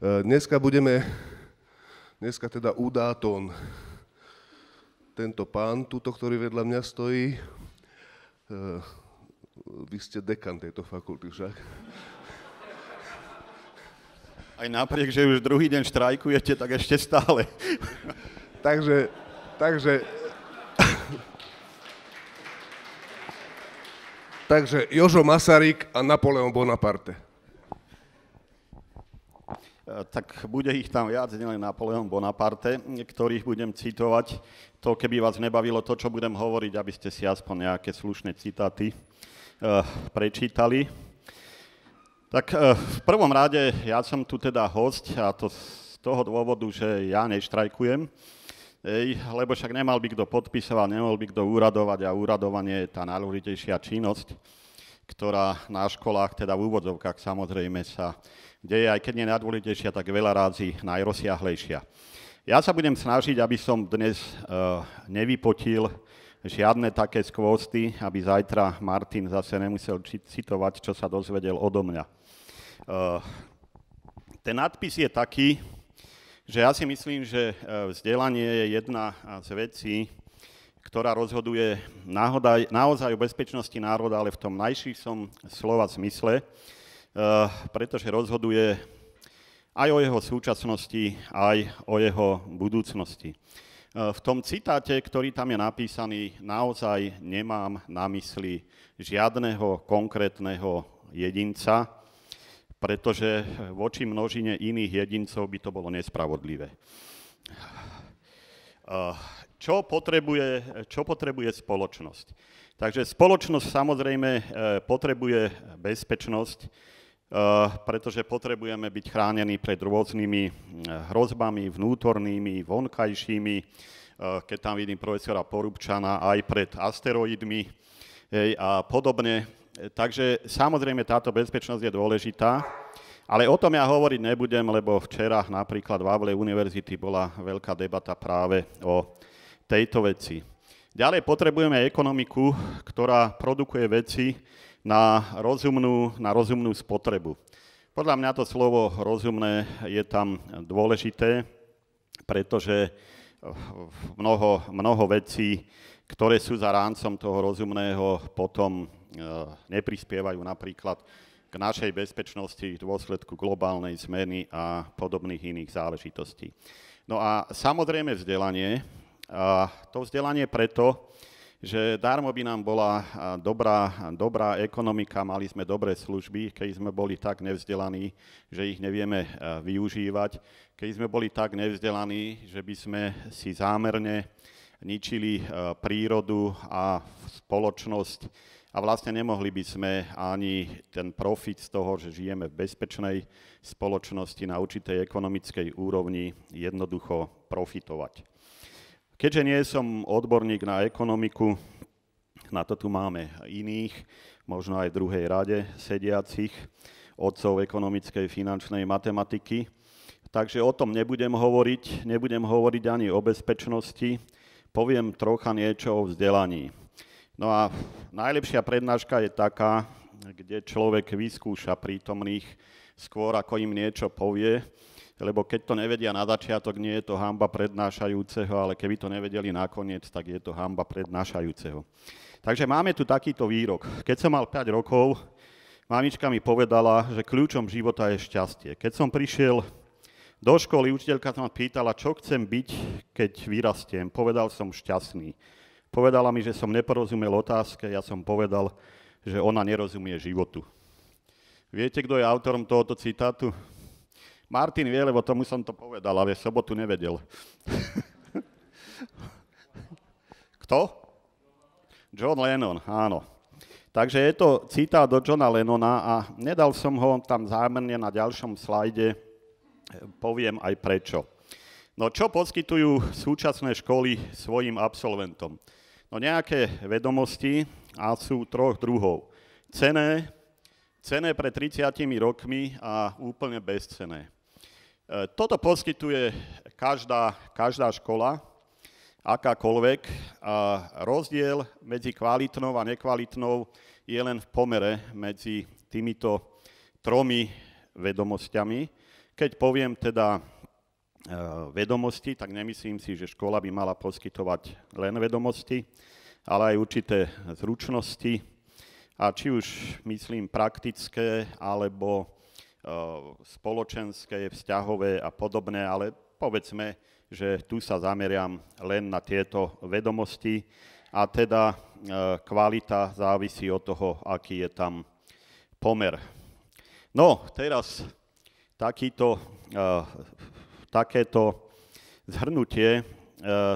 Eh, dneska budeme, dneska teda Udáton, tento pán tuto, ktorý vedľa mňa stojí, eh, vy ste dekan tejto fakulty však. Aj napriek, že už druhý deň štrajkujete, tak ešte stále. takže, takže, takže Jožo Masaryk a Napoleon Bonaparte tak bude ich tam viac, nielen Napoleon Bonaparte, ktorých budem citovať. To, keby vás nebavilo to, čo budem hovoriť, aby ste si aspoň nejaké slušné citáty eh, prečítali. Tak eh, v prvom rade, ja som tu teda host a to z toho dôvodu, že ja neštrajkujem, Ej, lebo však nemal by kto podpisovať, nemal by kto úradovať a úradovanie je tá najdôležitejšia činnosť, ktorá na školách, teda v úvodzovkách samozrejme sa kde je, aj keď nie najdôležitejšia, tak veľa rázy najrozsiahlejšia. Ja sa budem snažiť, aby som dnes e, nevypotil žiadne také skvosty, aby zajtra Martin zase nemusel citovať, čo sa dozvedel odo mňa. E, ten nadpis je taký, že ja si myslím, že e, vzdelanie je jedna z vecí, ktorá rozhoduje naozaj o bezpečnosti národa, ale v tom najšíšom slova zmysle. Eh, pretože rozhoduje aj o jeho súčasnosti, aj o jeho budúcnosti. Eh, v tom citáte, ktorý tam je napísaný, naozaj nemám na mysli žiadného konkrétneho jedinca, pretože voči množine iných jedincov by to bolo nespravodlivé. Eh, čo potrebuje, čo potrebuje spoločnosť? Takže spoločnosť samozrejme potrebuje bezpečnosť, Eh, pretože potrebujeme byť chránení pred rôznymi eh, hrozbami vnútornými, vonkajšími, eh, keď tam vidím profesora Porubčana, aj pred asteroidmi hej, a podobne. Takže samozrejme táto bezpečnosť je dôležitá, ale o tom ja hovoriť nebudem, lebo včera napríklad v Avle univerzity bola veľká debata práve o tejto veci. Ďalej potrebujeme ekonomiku, ktorá produkuje veci, na rozumnú, na rozumnú spotrebu. Podľa mňa to slovo rozumné je tam dôležité, pretože mnoho, mnoho vecí, ktoré sú za rámcom toho rozumného, potom e, neprispievajú napríklad k našej bezpečnosti v dôsledku globálnej zmeny a podobných iných záležitostí. No a samozrejme vzdelanie. A to vzdelanie preto, že darmo by nám bola dobrá, dobrá ekonomika, mali sme dobré služby, keď sme boli tak nevzdelaní, že ich nevieme e, využívať, keď sme boli tak nevzdelaní, že by sme si zámerne ničili e, prírodu a spoločnosť a vlastne nemohli by sme ani ten profit z toho, že žijeme v bezpečnej spoločnosti na určitej ekonomickej úrovni, jednoducho profitovať. Keďže nie som odborník na ekonomiku, na to tu máme iných, možno aj v druhej rade sediacich, odcov ekonomickej, finančnej, matematiky. Takže o tom nebudem hovoriť, nebudem hovoriť ani o bezpečnosti, poviem trocha niečo o vzdelaní. No a najlepšia prednáška je taká, kde človek vyskúša prítomných skôr, ako im niečo povie, lebo keď to nevedia na začiatok, nie je to hamba prednášajúceho, ale keby to nevedeli nakoniec, tak je to hamba prednášajúceho. Takže máme tu takýto výrok. Keď som mal 5 rokov, mamička mi povedala, že kľúčom života je šťastie. Keď som prišiel do školy, učiteľka sa ma pýtala, čo chcem byť, keď vyrastiem. Povedal som šťastný. Povedala mi, že som neporozumel otázke, ja som povedal, že ona nerozumie životu. Viete, kto je autorom tohoto citátu? Martin vie, lebo tomu som to povedal, ale sobotu nevedel. Kto? John Lennon, áno. Takže je to citát do Johna Lennona a nedal som ho tam zámerne na ďalšom slajde, poviem aj prečo. No čo poskytujú súčasné školy svojim absolventom? No nejaké vedomosti a sú troch druhov. Cené, cené pred 30 rokmi a úplne bezcené. E, toto poskytuje každá, každá škola, akákoľvek. A rozdiel medzi kvalitnou a nekvalitnou je len v pomere medzi týmito tromi vedomosťami. Keď poviem teda e, vedomosti, tak nemyslím si, že škola by mala poskytovať len vedomosti, ale aj určité zručnosti, a či už myslím praktické alebo spoločenské, vzťahové a podobné, ale povedzme, že tu sa zameriam len na tieto vedomosti a teda e, kvalita závisí od toho, aký je tam pomer. No, teraz takýto, e, takéto zhrnutie e,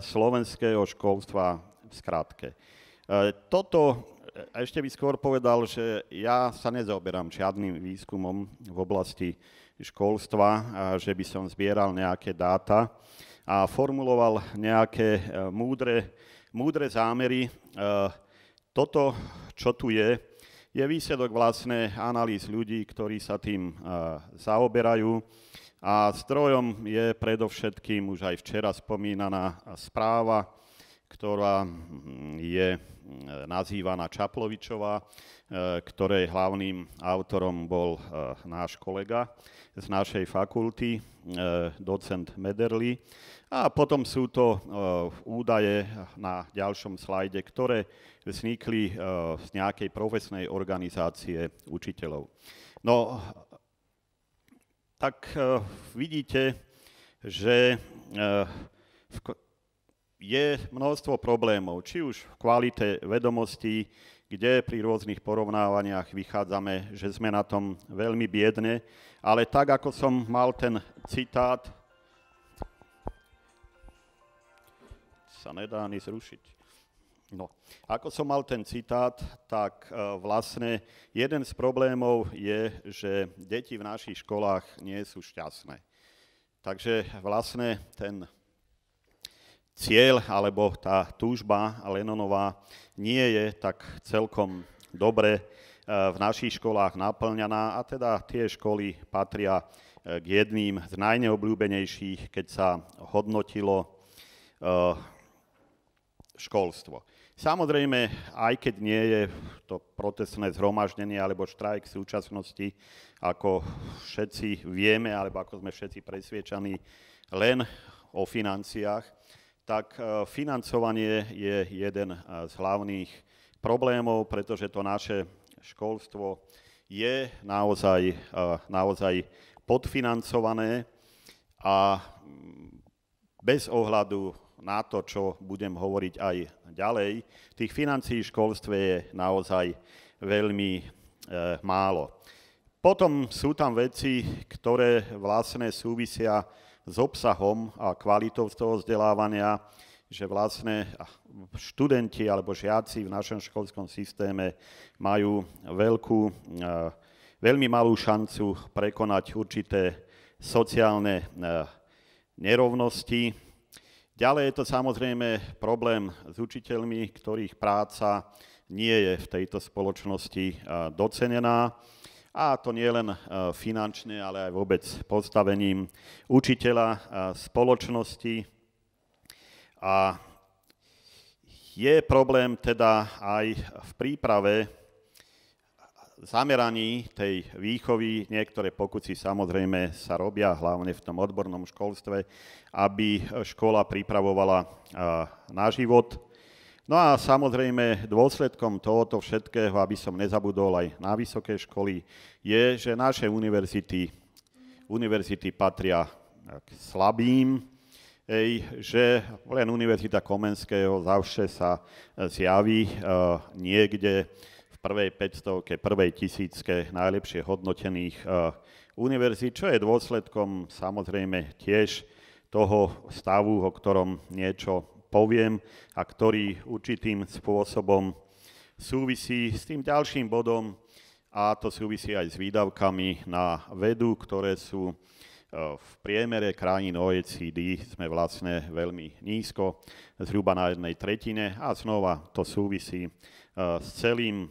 slovenského školstva v skratke. Toto a ešte by skôr povedal, že ja sa nezaoberám žiadnym výskumom v oblasti školstva, a že by som zbieral nejaké dáta a formuloval nejaké e, múdre, múdre zámery. E, toto, čo tu je, je výsledok vlastne analýz ľudí, ktorí sa tým e, zaoberajú. A strojom je predovšetkým už aj včera spomínaná správa, ktorá mm, je Eh, nazývaná Čaplovičová, eh, ktorej hlavným autorom bol eh, náš kolega z našej fakulty, docent Mederli. A potom sú to údaje na ďalšom slajde, ktoré vznikli z nejakej profesnej organizácie učiteľov. No, tak vidíte, že v je množstvo problémov, či už v kvalite vedomostí, kde pri rôznych porovnávaniach vychádzame, že sme na tom veľmi biedne, ale tak, ako som mal ten citát, sa nedá ani zrušiť. No, ako som mal ten citát, tak e, vlastne jeden z problémov je, že deti v našich školách nie sú šťastné. Takže vlastne ten cieľ alebo tá túžba Lenonová nie je tak celkom dobre eh, v našich školách naplňaná a teda tie školy patria eh, k jedným z najneobľúbenejších, keď sa hodnotilo eh, školstvo. Samozrejme, aj keď nie je to protestné zhromaždenie alebo štrajk v súčasnosti, ako všetci vieme, alebo ako sme všetci presviečaní, len o financiách, tak e, financovanie je jeden e, z hlavných problémov, pretože to naše školstvo je naozaj, e, naozaj podfinancované a mm, bez ohľadu na to, čo budem hovoriť aj ďalej, tých financií v školstve je naozaj veľmi e, málo. Potom sú tam veci, ktoré vlastne súvisia s obsahom a kvalitou toho vzdelávania, že vlastne študenti alebo žiaci v našom školskom systéme majú veľkú, e, veľmi malú šancu prekonať určité sociálne e, nerovnosti. Ďalej je to samozrejme problém s učiteľmi, ktorých práca nie je v tejto spoločnosti e, docenená. A to nie len e, finančne, ale aj vôbec postavením učiteľa e, spoločnosti. A je problém teda aj v príprave zameraní tej výchovy, niektoré pokusy samozrejme sa robia, hlavne v tom odbornom školstve, aby škola pripravovala e, na život No a samozrejme dôsledkom tohoto všetkého, aby som nezabudol aj na vysoké školy, je, že naše univerzity, univerzity patria k slabým, Ej, že len Univerzita Komenského zavše sa e, zjaví e, niekde v prvej 500, prvej tisícke najlepšie hodnotených e, univerzít, čo je dôsledkom samozrejme tiež toho stavu, o ktorom niečo poviem a ktorý určitým spôsobom súvisí s tým ďalším bodom a to súvisí aj s výdavkami na vedu, ktoré sú e, v priemere krajín OECD sme vlastne veľmi nízko, zhruba na jednej tretine a znova to súvisí e, s celým e,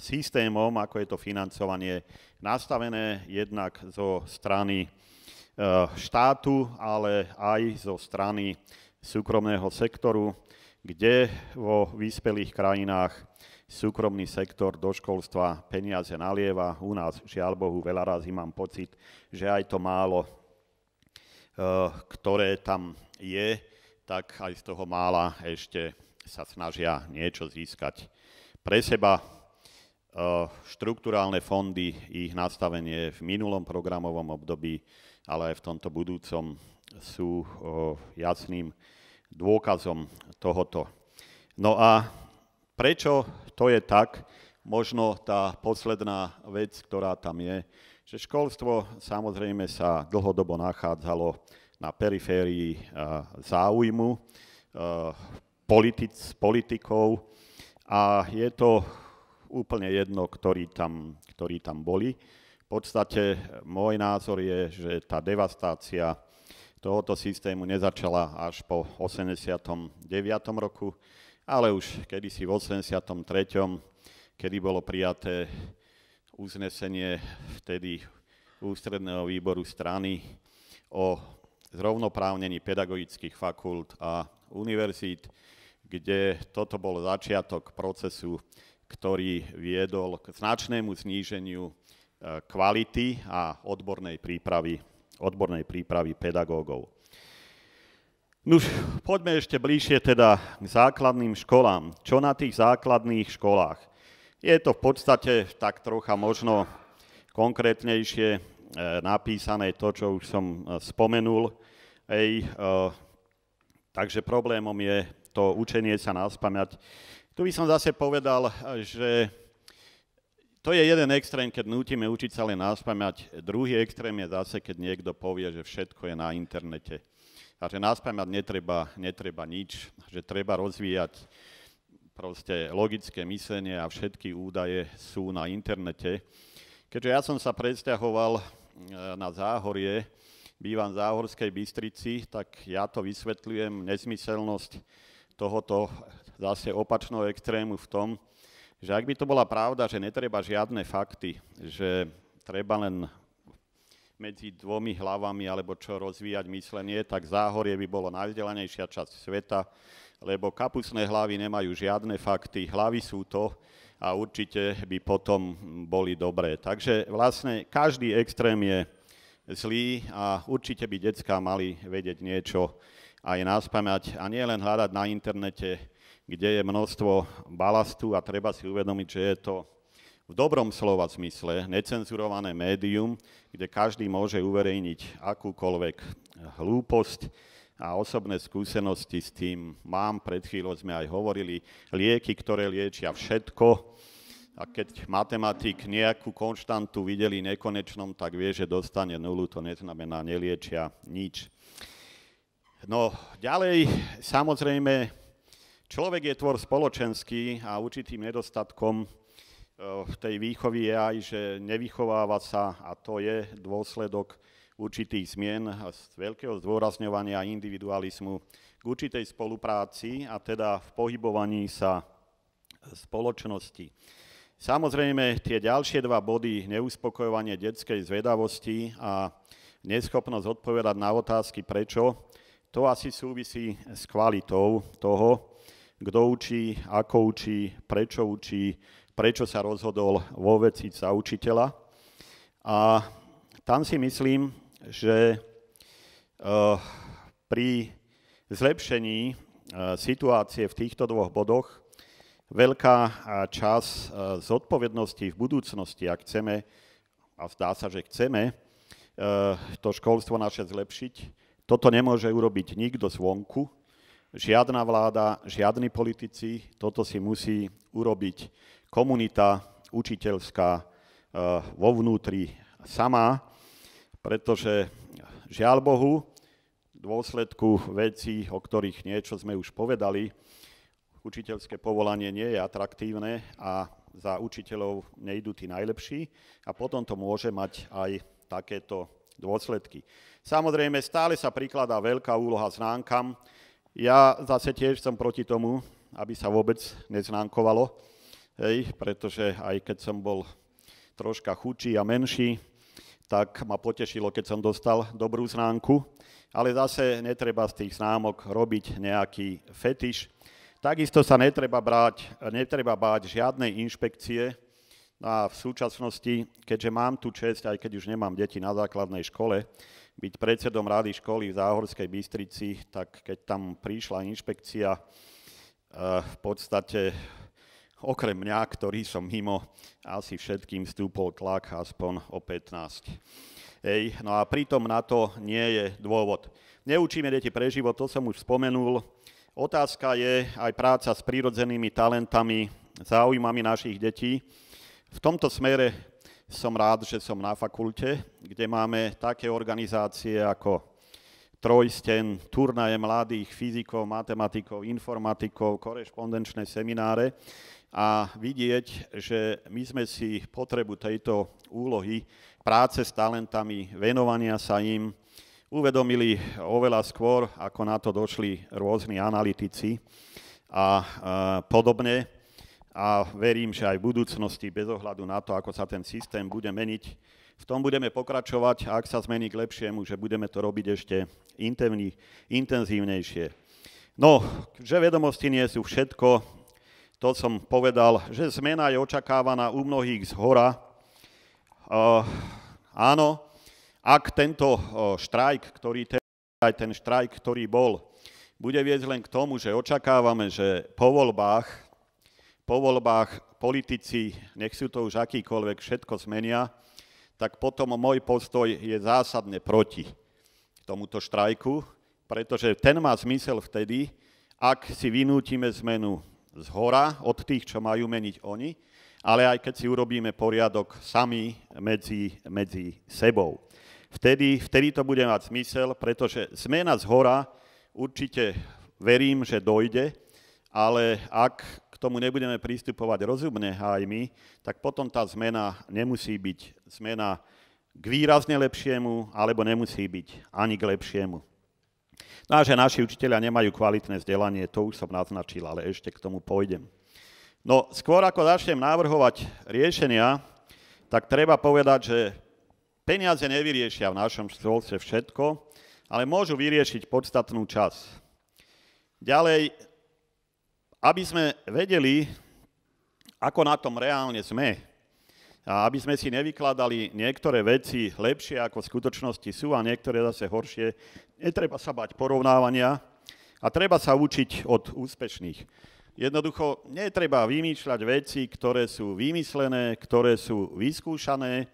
systémom, ako je to financovanie nastavené jednak zo strany štátu, ale aj zo strany súkromného sektoru, kde vo vyspelých krajinách súkromný sektor do školstva peniaze nalieva. U nás, žiaľ Bohu, veľa razy mám pocit, že aj to málo, eh, ktoré tam je, tak aj z toho mála ešte sa snažia niečo získať pre seba. Eh, štruktúrálne fondy, ich nastavenie v minulom programovom období, ale aj v tomto budúcom sú eh, jasným dôkazom tohoto. No a prečo to je tak, možno tá posledná vec, ktorá tam je, že školstvo samozrejme sa dlhodobo nachádzalo na periférii e, záujmu e, politic, politikov a je to úplne jedno, ktorí tam, ktorí tam boli. V podstate môj názor je, že tá devastácia tohoto systému nezačala až po 89. roku, ale už kedysi v 83., kedy bolo prijaté uznesenie vtedy ústredného výboru strany o zrovnoprávnení pedagogických fakult a univerzít, kde toto bol začiatok procesu, ktorý viedol k značnému zníženiu eh, kvality a odbornej prípravy odbornej prípravy pedagógov. Nuž, no poďme ešte bližšie teda k základným školám. Čo na tých základných školách? Je to v podstate tak trocha možno konkrétnejšie e, napísané to, čo už som e, spomenul. Ej, e, takže problémom je to učenie sa naspamäť. Tu by som zase povedal, že to je jeden extrém, keď nutíme učiť sa len naspamäť. Druhý extrém je zase, keď niekto povie, že všetko je na internete. A že naspamäť netreba, netreba nič, že treba rozvíjať proste logické myslenie a všetky údaje sú na internete. Keďže ja som sa presťahoval e, na Záhorie, bývam v Záhorskej Bystrici, tak ja to vysvetľujem, nezmyselnosť tohoto zase opačného extrému v tom, že ak by to bola pravda, že netreba žiadne fakty, že treba len medzi dvomi hlavami alebo čo rozvíjať myslenie, tak záhorie by bolo najvzdelanejšia časť sveta, lebo kapusné hlavy nemajú žiadne fakty, hlavy sú to a určite by potom boli dobré. Takže vlastne každý extrém je zlý a určite by decká mali vedieť niečo aj nás pamäť a nie len hľadať na internete kde je množstvo balastu a treba si uvedomiť, že je to v dobrom slova zmysle necenzurované médium, kde každý môže uverejniť akúkoľvek hlúposť a osobné skúsenosti s tým mám. Pred chvíľou sme aj hovorili lieky, ktoré liečia všetko. A keď matematik nejakú konštantu videli nekonečnom, tak vie, že dostane nulu, to neznamená, neliečia nič. No ďalej, samozrejme, Človek je tvor spoločenský a určitým nedostatkom eh, v tej výchovy je aj, že nevychováva sa a to je dôsledok určitých zmien z veľkého zdôrazňovania individualizmu k určitej spolupráci a teda v pohybovaní sa spoločnosti. Samozrejme, tie ďalšie dva body, neuspokojovanie detskej zvedavosti a neschopnosť odpovedať na otázky prečo, to asi súvisí s kvalitou toho, kto učí, ako učí, prečo učí, prečo sa rozhodol vo veci za učiteľa. A tam si myslím, že eh, pri zlepšení eh, situácie v týchto dvoch bodoch veľká eh, čas zodpovednosti v budúcnosti, ak chceme, a zdá sa, že chceme, to školstvo naše zlepšiť. Toto nemôže urobiť nikto zvonku, Žiadna vláda, žiadni politici, toto si musí urobiť komunita učiteľská eh, vo vnútri sama, pretože žiaľ Bohu, v dôsledku vecí, o ktorých niečo sme už povedali, učiteľské povolanie nie je atraktívne a za učiteľov nejdú tí najlepší a potom to môže mať aj takéto dôsledky. Samozrejme, stále sa prikladá veľká úloha známkam, ja zase tiež som proti tomu, aby sa vôbec neznánkovalo, hej, pretože aj keď som bol troška chučí a menší, tak ma potešilo, keď som dostal dobrú známku, ale zase netreba z tých známok robiť nejaký fetiš. Takisto sa netreba, brať, netreba báť žiadnej inšpekcie a v súčasnosti, keďže mám tu čest, aj keď už nemám deti na základnej škole, byť predsedom rady školy v Záhorskej Bystrici, tak keď tam prišla inšpekcia, eh, v podstate okrem mňa, ktorý som mimo, asi všetkým stúpol tlak aspoň o 15. Ej, no a pritom na to nie je dôvod. Neučíme deti pre život, to som už spomenul. Otázka je aj práca s prírodzenými talentami, záujmami našich detí. V tomto smere som rád, že som na fakulte, kde máme také organizácie ako Trojsten, turnaje mladých fyzikov, matematikov, informatikov, korešpondenčné semináre a vidieť, že my sme si potrebu tejto úlohy práce s talentami, venovania sa im uvedomili oveľa skôr, ako na to došli rôzni analytici a e, podobne a verím, že aj v budúcnosti, bez ohľadu na to, ako sa ten systém bude meniť, v tom budeme pokračovať a ak sa zmení k lepšiemu, že budeme to robiť ešte intenzívne, intenzívnejšie. No, že vedomosti nie sú všetko, to som povedal, že zmena je očakávaná u mnohých z hora. Uh, áno, ak tento uh, štrajk, ktorý ten, aj ten štrajk, ktorý bol, bude viesť len k tomu, že očakávame, že po voľbách po voľbách politici, nech sú to už akýkoľvek, všetko zmenia, tak potom môj postoj je zásadne proti tomuto štrajku, pretože ten má zmysel vtedy, ak si vynútime zmenu z hora od tých, čo majú meniť oni, ale aj keď si urobíme poriadok sami medzi, medzi sebou. Vtedy, vtedy to bude mať zmysel, pretože zmena z hora určite verím, že dojde, ale ak tomu nebudeme pristupovať rozumne aj my, tak potom tá zmena nemusí byť zmena k výrazne lepšiemu, alebo nemusí byť ani k lepšiemu. No a že naši učiteľia nemajú kvalitné vzdelanie, to už som naznačil, ale ešte k tomu pôjdem. No skôr ako začnem navrhovať riešenia, tak treba povedať, že peniaze nevyriešia v našom školstve všetko, ale môžu vyriešiť podstatnú časť. Ďalej, aby sme vedeli, ako na tom reálne sme, a aby sme si nevykladali niektoré veci lepšie, ako v skutočnosti sú, a niektoré zase horšie, netreba sa bať porovnávania a treba sa učiť od úspešných. Jednoducho, netreba vymýšľať veci, ktoré sú vymyslené, ktoré sú vyskúšané,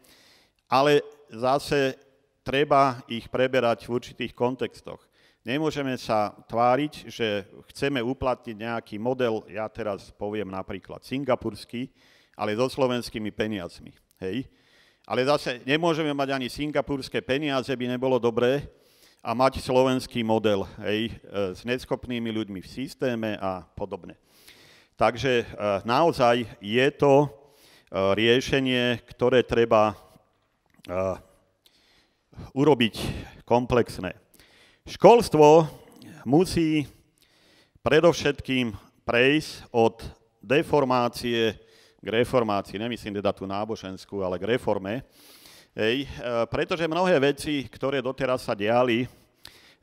ale zase treba ich preberať v určitých kontextoch. Nemôžeme sa tváriť, že chceme uplatniť nejaký model, ja teraz poviem napríklad singapurský, ale so slovenskými peniazmi. Hej? Ale zase nemôžeme mať ani singapurské peniaze, by nebolo dobré, a mať slovenský model hej, e, s neschopnými ľuďmi v systéme a podobne. Takže e, naozaj je to e, riešenie, ktoré treba urobiť komplexné. Školstvo musí predovšetkým prejsť od deformácie k reformácii. Nemyslím teda tú náboženskú, ale k reforme. Ej, e, pretože mnohé veci, ktoré doteraz sa diali,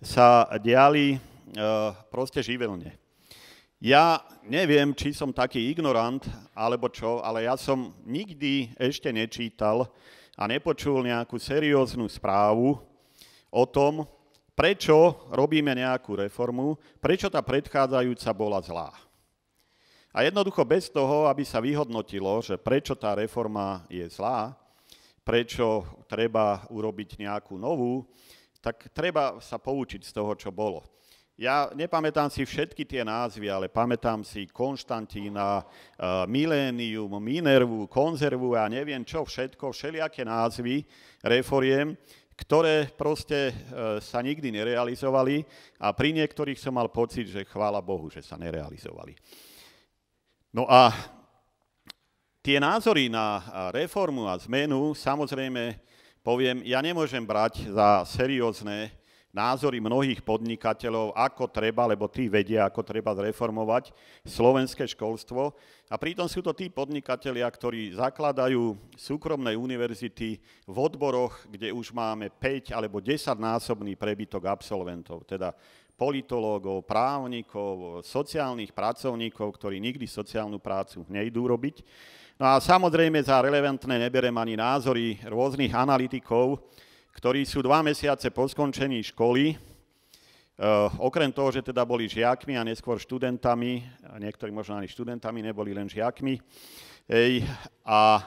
sa diali e, proste živelne. Ja neviem, či som taký ignorant, alebo čo, ale ja som nikdy ešte nečítal a nepočul nejakú serióznu správu o tom, prečo robíme nejakú reformu, prečo tá predchádzajúca bola zlá. A jednoducho bez toho, aby sa vyhodnotilo, že prečo tá reforma je zlá, prečo treba urobiť nejakú novú, tak treba sa poučiť z toho, čo bolo. Ja nepamätám si všetky tie názvy, ale pamätám si Konštantína, eh, Milénium, Minervu, Konzervu a neviem čo všetko, všelijaké názvy reforiem, ktoré proste e, sa nikdy nerealizovali a pri niektorých som mal pocit, že chvála Bohu, že sa nerealizovali. No a tie názory na e, reformu a zmenu, samozrejme, poviem, ja nemôžem brať za seriózne názory mnohých podnikateľov, ako treba, lebo tí vedia, ako treba zreformovať slovenské školstvo. A pritom sú to tí podnikatelia, ktorí zakladajú súkromné univerzity v odboroch, kde už máme 5 alebo 10 násobný prebytok absolventov, teda politológov, právnikov, sociálnych pracovníkov, ktorí nikdy sociálnu prácu nejdú robiť. No a samozrejme za relevantné neberem ani názory rôznych analytikov, ktorí sú dva mesiace po skončení školy, eh, okrem toho, že teda boli žiakmi a neskôr študentami, niektorí možno ani študentami, neboli len žiakmi, ej, a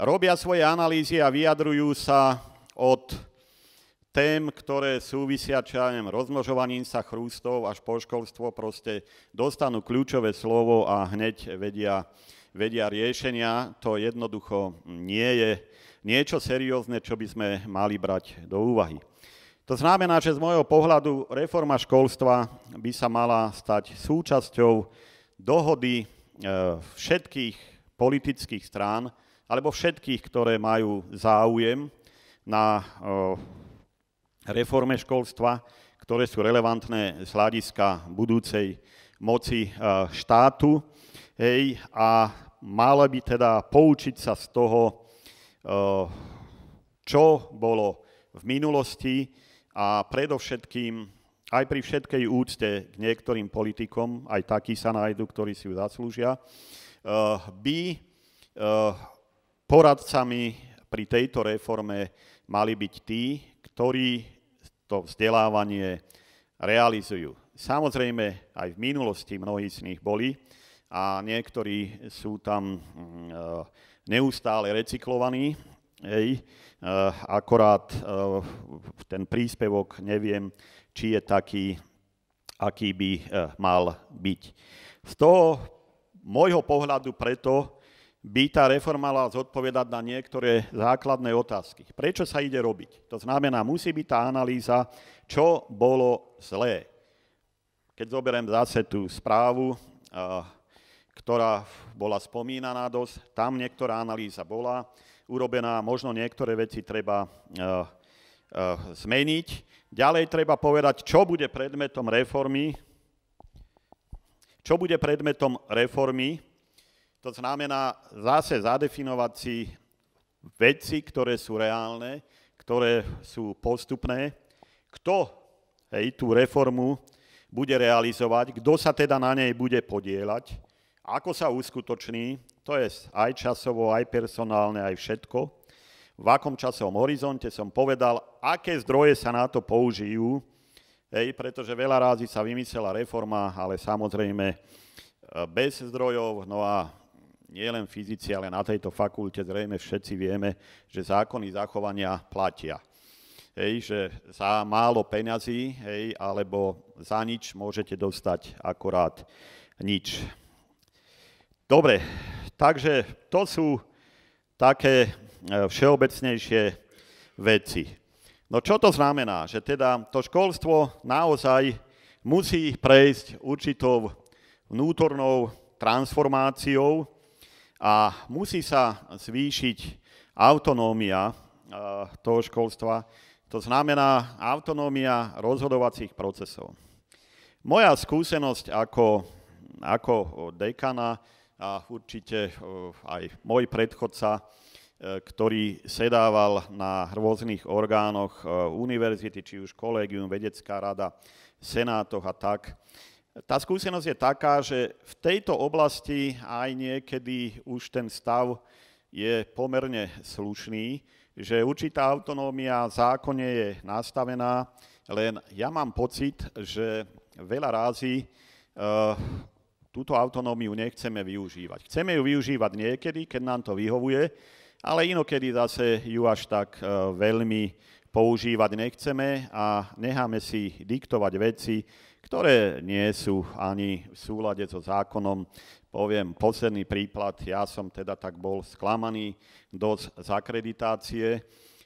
robia svoje analýzy a vyjadrujú sa od tém, ktoré súvisia, čo ja neviem, rozmnožovaním sa chrústov až po školstvo, proste dostanú kľúčové slovo a hneď vedia, vedia riešenia. To jednoducho nie je niečo seriózne, čo by sme mali brať do úvahy. To znamená, že z môjho pohľadu reforma školstva by sa mala stať súčasťou dohody e, všetkých politických strán, alebo všetkých, ktoré majú záujem na e, reforme školstva, ktoré sú relevantné z hľadiska budúcej moci e, štátu. Hej, a mala by teda poučiť sa z toho, Eh, čo bolo v minulosti a predovšetkým aj pri všetkej úcte k niektorým politikom, aj takí sa nájdu, ktorí si ju zaslúžia, eh, by eh, poradcami pri tejto reforme mali byť tí, ktorí to vzdelávanie realizujú. Samozrejme, aj v minulosti mnohí z nich boli a niektorí sú tam mm, neustále recyklovaný, hej, e, akorát e, ten príspevok neviem, či je taký, aký by e, mal byť. Z toho môjho pohľadu preto by tá reforma mala zodpovedať na niektoré základné otázky. Prečo sa ide robiť? To znamená, musí byť tá analýza, čo bolo zlé. Keď zoberiem zase tú správu ktorá bola spomínaná dosť. Tam niektorá analýza bola urobená, možno niektoré veci treba uh, uh, zmeniť. Ďalej treba povedať, čo bude predmetom reformy. Čo bude predmetom reformy? To znamená zase zadefinovať si veci, ktoré sú reálne, ktoré sú postupné. Kto hej, tú reformu bude realizovať, kto sa teda na nej bude podielať ako sa uskutoční, to je aj časovo, aj personálne, aj všetko, v akom časovom horizonte som povedal, aké zdroje sa na to použijú, hej, pretože veľa rázy sa vymyslela reforma, ale samozrejme e, bez zdrojov, no a nie len fyzici, ale na tejto fakulte zrejme všetci vieme, že zákony zachovania platia. Hej, že za málo peňazí, hej, alebo za nič môžete dostať akorát nič. Dobre, takže to sú také e, všeobecnejšie veci. No čo to znamená? Že teda to školstvo naozaj musí prejsť určitou vnútornou transformáciou a musí sa zvýšiť autonómia e, toho školstva, to znamená autonómia rozhodovacích procesov. Moja skúsenosť ako, ako dekana a určite eh, aj môj predchodca, eh, ktorý sedával na rôznych orgánoch eh, univerzity, či už kolégium, vedecká rada, senátoch a tak. Tá skúsenosť je taká, že v tejto oblasti aj niekedy už ten stav je pomerne slušný, že určitá autonómia zákone je nastavená, len ja mám pocit, že veľa rázy túto autonómiu nechceme využívať. Chceme ju využívať niekedy, keď nám to vyhovuje, ale inokedy zase ju až tak e, veľmi používať nechceme a necháme si diktovať veci, ktoré nie sú ani v súlade so zákonom. Poviem posledný príklad, ja som teda tak bol sklamaný dosť z akreditácie,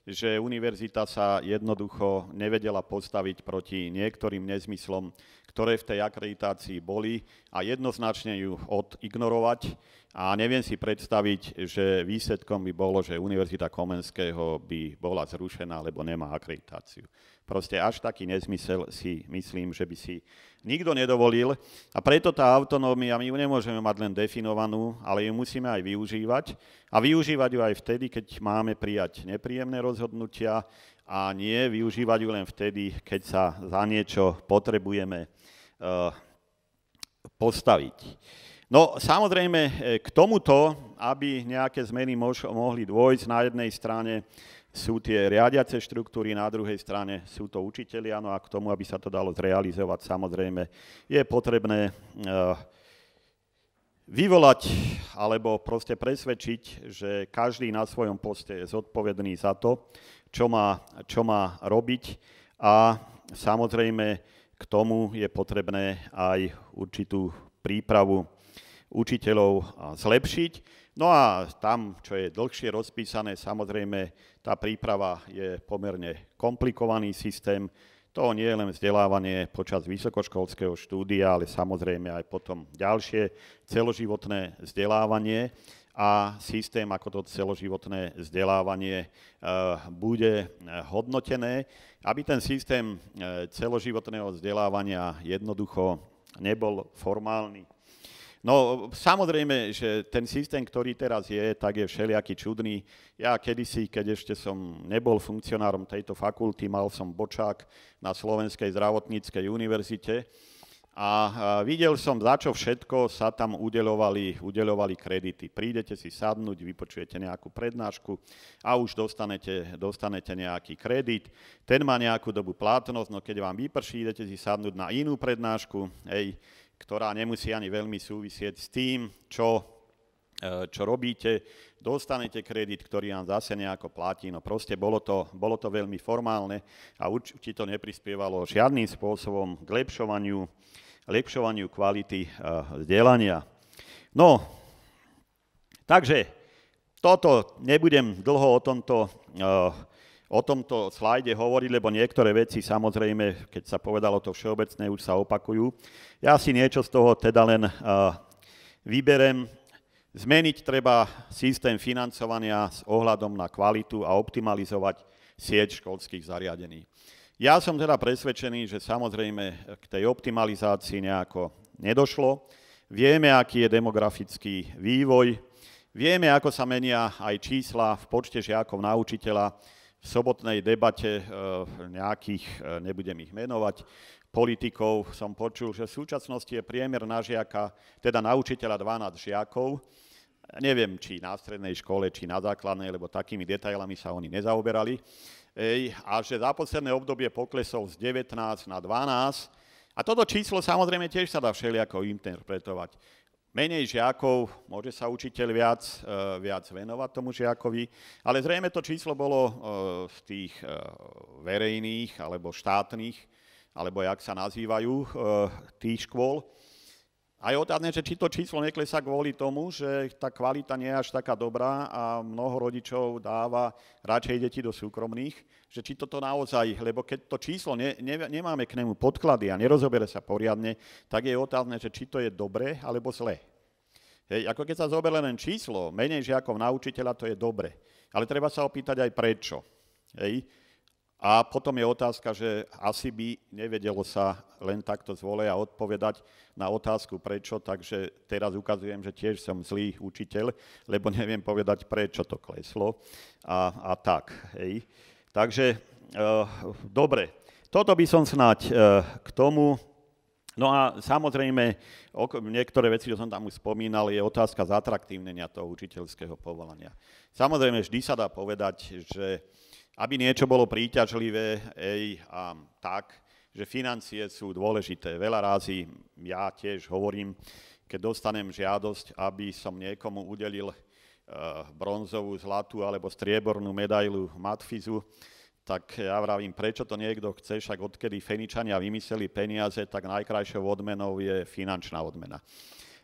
že univerzita sa jednoducho nevedela postaviť proti niektorým nezmyslom, ktoré v tej akreditácii boli a jednoznačne ju odignorovať. A neviem si predstaviť, že výsledkom by bolo, že Univerzita Komenského by bola zrušená, lebo nemá akreditáciu. Proste až taký nezmysel si myslím, že by si nikto nedovolil a preto tá autonómia, my ju nemôžeme mať len definovanú, ale ju musíme aj využívať a využívať ju aj vtedy, keď máme prijať nepríjemné rozhodnutia a nie využívať ju len vtedy, keď sa za niečo potrebujeme uh, postaviť. No samozrejme, eh, k tomuto, aby nejaké zmeny mož, mohli dôjsť na jednej strane, sú tie riadiace štruktúry, na druhej strane sú to učiteľi, áno, a k tomu, aby sa to dalo zrealizovať, samozrejme, je potrebné e, vyvolať alebo proste presvedčiť, že každý na svojom poste je zodpovedný za to, čo má, čo má robiť a samozrejme k tomu je potrebné aj určitú prípravu učiteľov zlepšiť. No a tam, čo je dlhšie rozpísané, samozrejme tá príprava je pomerne komplikovaný systém. To nie je len vzdelávanie počas vysokoškolského štúdia, ale samozrejme aj potom ďalšie celoživotné vzdelávanie a systém, ako to celoživotné vzdelávanie e, bude e, hodnotené, aby ten systém e, celoživotného vzdelávania jednoducho nebol formálny No samozrejme, že ten systém, ktorý teraz je, tak je všelijaký čudný. Ja kedysi, keď ešte som nebol funkcionárom tejto fakulty, mal som bočák na Slovenskej zdravotníckej univerzite a videl som, za čo všetko sa tam udelovali, udelovali kredity. Prídete si sadnúť, vypočujete nejakú prednášku a už dostanete, dostanete nejaký kredit. Ten má nejakú dobu plátnosť, no keď vám vyprší, idete si sadnúť na inú prednášku, hej, ktorá nemusí ani veľmi súvisieť s tým, čo, e, čo robíte. Dostanete kredit, ktorý vám zase nejako platí. No proste bolo to, bolo to veľmi formálne a určite to neprispievalo žiadnym spôsobom k lepšovaniu, lepšovaniu kvality e, vzdelania. No, takže toto nebudem dlho o tomto uh, o tomto slajde hovoriť, lebo niektoré veci samozrejme, keď sa povedalo to všeobecné, už sa opakujú. Ja si niečo z toho teda len uh, vyberem. Zmeniť treba systém financovania s ohľadom na kvalitu a optimalizovať sieť školských zariadení. Ja som teda presvedčený, že samozrejme k tej optimalizácii nejako nedošlo. Vieme, aký je demografický vývoj, vieme, ako sa menia aj čísla v počte žiakov na učiteľa, v sobotnej debate eh, nejakých, eh, nebudem ich menovať, politikov som počul, že v súčasnosti je priemer na žiaka, teda na učiteľa 12 žiakov. Neviem, či na strednej škole, či na základnej, lebo takými detailami sa oni nezaoberali. Ej, a že za posledné obdobie poklesol z 19 na 12. A toto číslo samozrejme tiež sa dá všelijako interpretovať menej žiakov, môže sa učiteľ viac, e, viac venovať tomu žiakovi, ale zrejme to číslo bolo e, v tých e, verejných alebo štátnych, alebo jak sa nazývajú tých škôl, a je otázne, že či to číslo neklesá kvôli tomu, že tá kvalita nie je až taká dobrá a mnoho rodičov dáva radšej deti do súkromných, že či toto naozaj, lebo keď to číslo ne, ne, nemáme k nemu podklady a nerozobere sa poriadne, tak je otázne, že či to je dobre alebo zlé. Hej, ako keď sa zoberie len číslo, menej žiakov na učiteľa, to je dobre. Ale treba sa opýtať aj prečo. Hej. A potom je otázka, že asi by nevedelo sa len takto zvole a odpovedať na otázku prečo, takže teraz ukazujem, že tiež som zlý učiteľ, lebo neviem povedať prečo to kleslo a, a tak. Hej. Takže e, dobre, toto by som snáď e, k tomu. No a samozrejme, niektoré veci, čo som tam už spomínal, je otázka zatraktívnenia toho učiteľského povolania. Samozrejme, vždy sa dá povedať, že aby niečo bolo príťažlivé, ej, a tak, že financie sú dôležité. Veľa rázy ja tiež hovorím, keď dostanem žiadosť, aby som niekomu udelil eh, bronzovú, zlatú alebo striebornú medailu Matfizu, tak ja vravím, prečo to niekto chce, však odkedy Feničania vymysleli peniaze, tak najkrajšou odmenou je finančná odmena.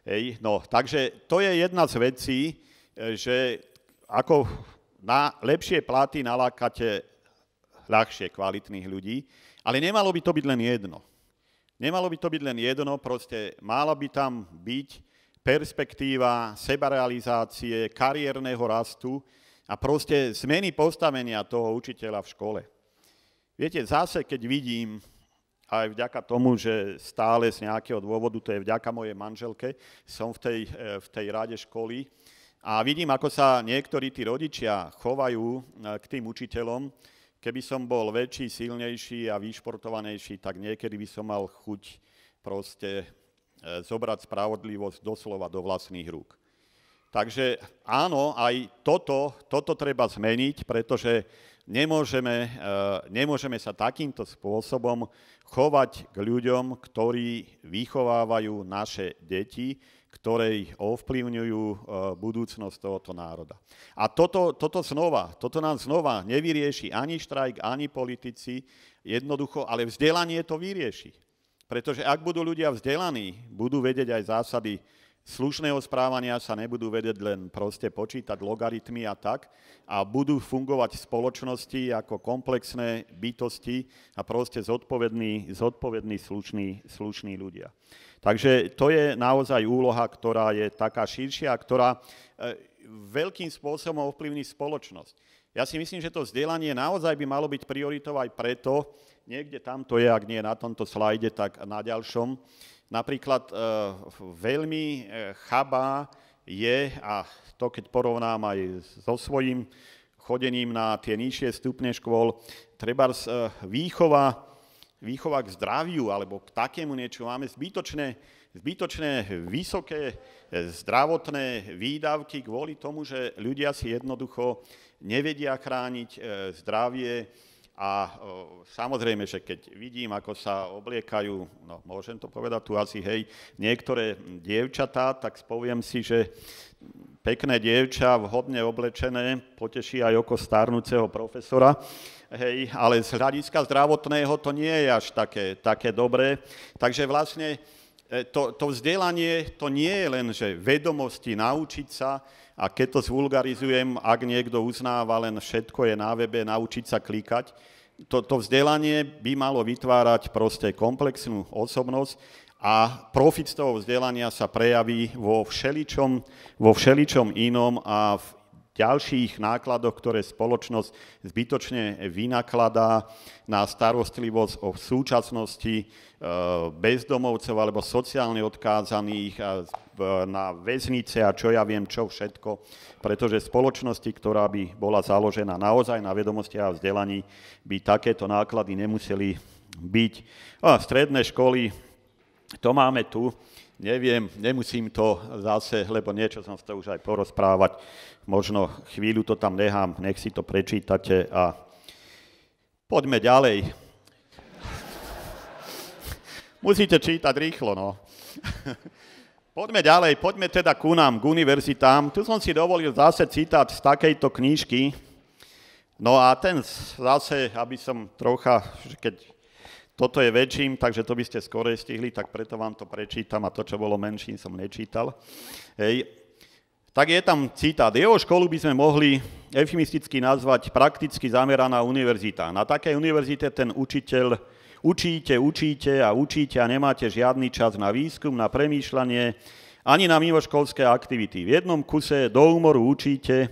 Ej, no, takže to je jedna z vecí, eh, že ako na lepšie platy nalákate ľahšie kvalitných ľudí, ale nemalo by to byť len jedno. Nemalo by to byť len jedno, proste mala by tam byť perspektíva sebarealizácie, kariérneho rastu a proste zmeny postavenia toho učiteľa v škole. Viete, zase keď vidím, aj vďaka tomu, že stále z nejakého dôvodu, to je vďaka mojej manželke, som v tej, e, v tej rade školy, a vidím, ako sa niektorí tí rodičia chovajú e, k tým učiteľom. Keby som bol väčší, silnejší a vyšportovanejší, tak niekedy by som mal chuť proste e, zobrať spravodlivosť doslova do vlastných rúk. Takže áno, aj toto, toto treba zmeniť, pretože nemôžeme, e, nemôžeme sa takýmto spôsobom chovať k ľuďom, ktorí vychovávajú naše deti, ktoré ovplyvňujú e, budúcnosť tohoto národa. A toto, toto znova, toto nám znova nevyrieši ani štrajk, ani politici, jednoducho, ale vzdelanie to vyrieši. Pretože ak budú ľudia vzdelaní, budú vedieť aj zásady slušného správania sa nebudú vedieť len proste počítať logaritmy a tak a budú fungovať v spoločnosti ako komplexné bytosti a proste zodpovední, zodpovední slušní, slušní ľudia. Takže to je naozaj úloha, ktorá je taká širšia, ktorá e, veľkým spôsobom ovplyvní spoločnosť. Ja si myslím, že to vzdelanie naozaj by malo byť prioritou aj preto, niekde tam to je, ak nie na tomto slajde, tak na ďalšom, Napríklad e, veľmi e, chabá je, a to keď porovnám aj so svojím chodením na tie nižšie stupne škôl, treba e, výchova, výchova k zdraviu alebo k takému niečo. Máme zbytočné, zbytočné vysoké zdravotné výdavky kvôli tomu, že ľudia si jednoducho nevedia chrániť zdravie, a samozrejme, že keď vidím, ako sa obliekajú, no môžem to povedať tu asi, hej, niektoré dievčatá, tak poviem si, že pekné dievča, vhodne oblečené, poteší aj oko starnúceho profesora, hej, ale z hľadiska zdravotného to nie je až také, také dobré. Takže vlastne E, to, to vzdelanie to nie je len, že vedomosti naučiť sa a keď to zvulgarizujem, ak niekto uznáva len všetko je na webe, naučiť sa klikať, to, to vzdelanie by malo vytvárať proste komplexnú osobnosť a profit z toho vzdelania sa prejaví vo všeličom, vo všeličom inom a v ďalších nákladoch, ktoré spoločnosť zbytočne vynakladá na starostlivosť o v súčasnosti e, bezdomovcov alebo sociálne odkázaných na väznice a čo ja viem, čo všetko, pretože spoločnosti, ktorá by bola založená naozaj na vedomosti a vzdelaní, by takéto náklady nemuseli byť. A stredné školy, to máme tu, Neviem, nemusím to zase, lebo niečo som sa už aj porozprávať. Možno chvíľu to tam nechám, nech si to prečítate a poďme ďalej. Musíte čítať rýchlo, no. Poďme ďalej, poďme teda ku nám, k univerzitám. Tu som si dovolil zase citať z takejto knížky. No a ten zase, aby som trocha, keď toto je väčším, takže to by ste skorej stihli, tak preto vám to prečítam a to, čo bolo menším, som nečítal. Hej. Tak je tam citát. Jeho školu by sme mohli efimisticky nazvať prakticky zameraná univerzita. Na takej univerzite ten učiteľ učíte, učíte a učíte a nemáte žiadny čas na výskum, na premýšľanie, ani na mimoškolské aktivity. V jednom kuse do úmoru učíte,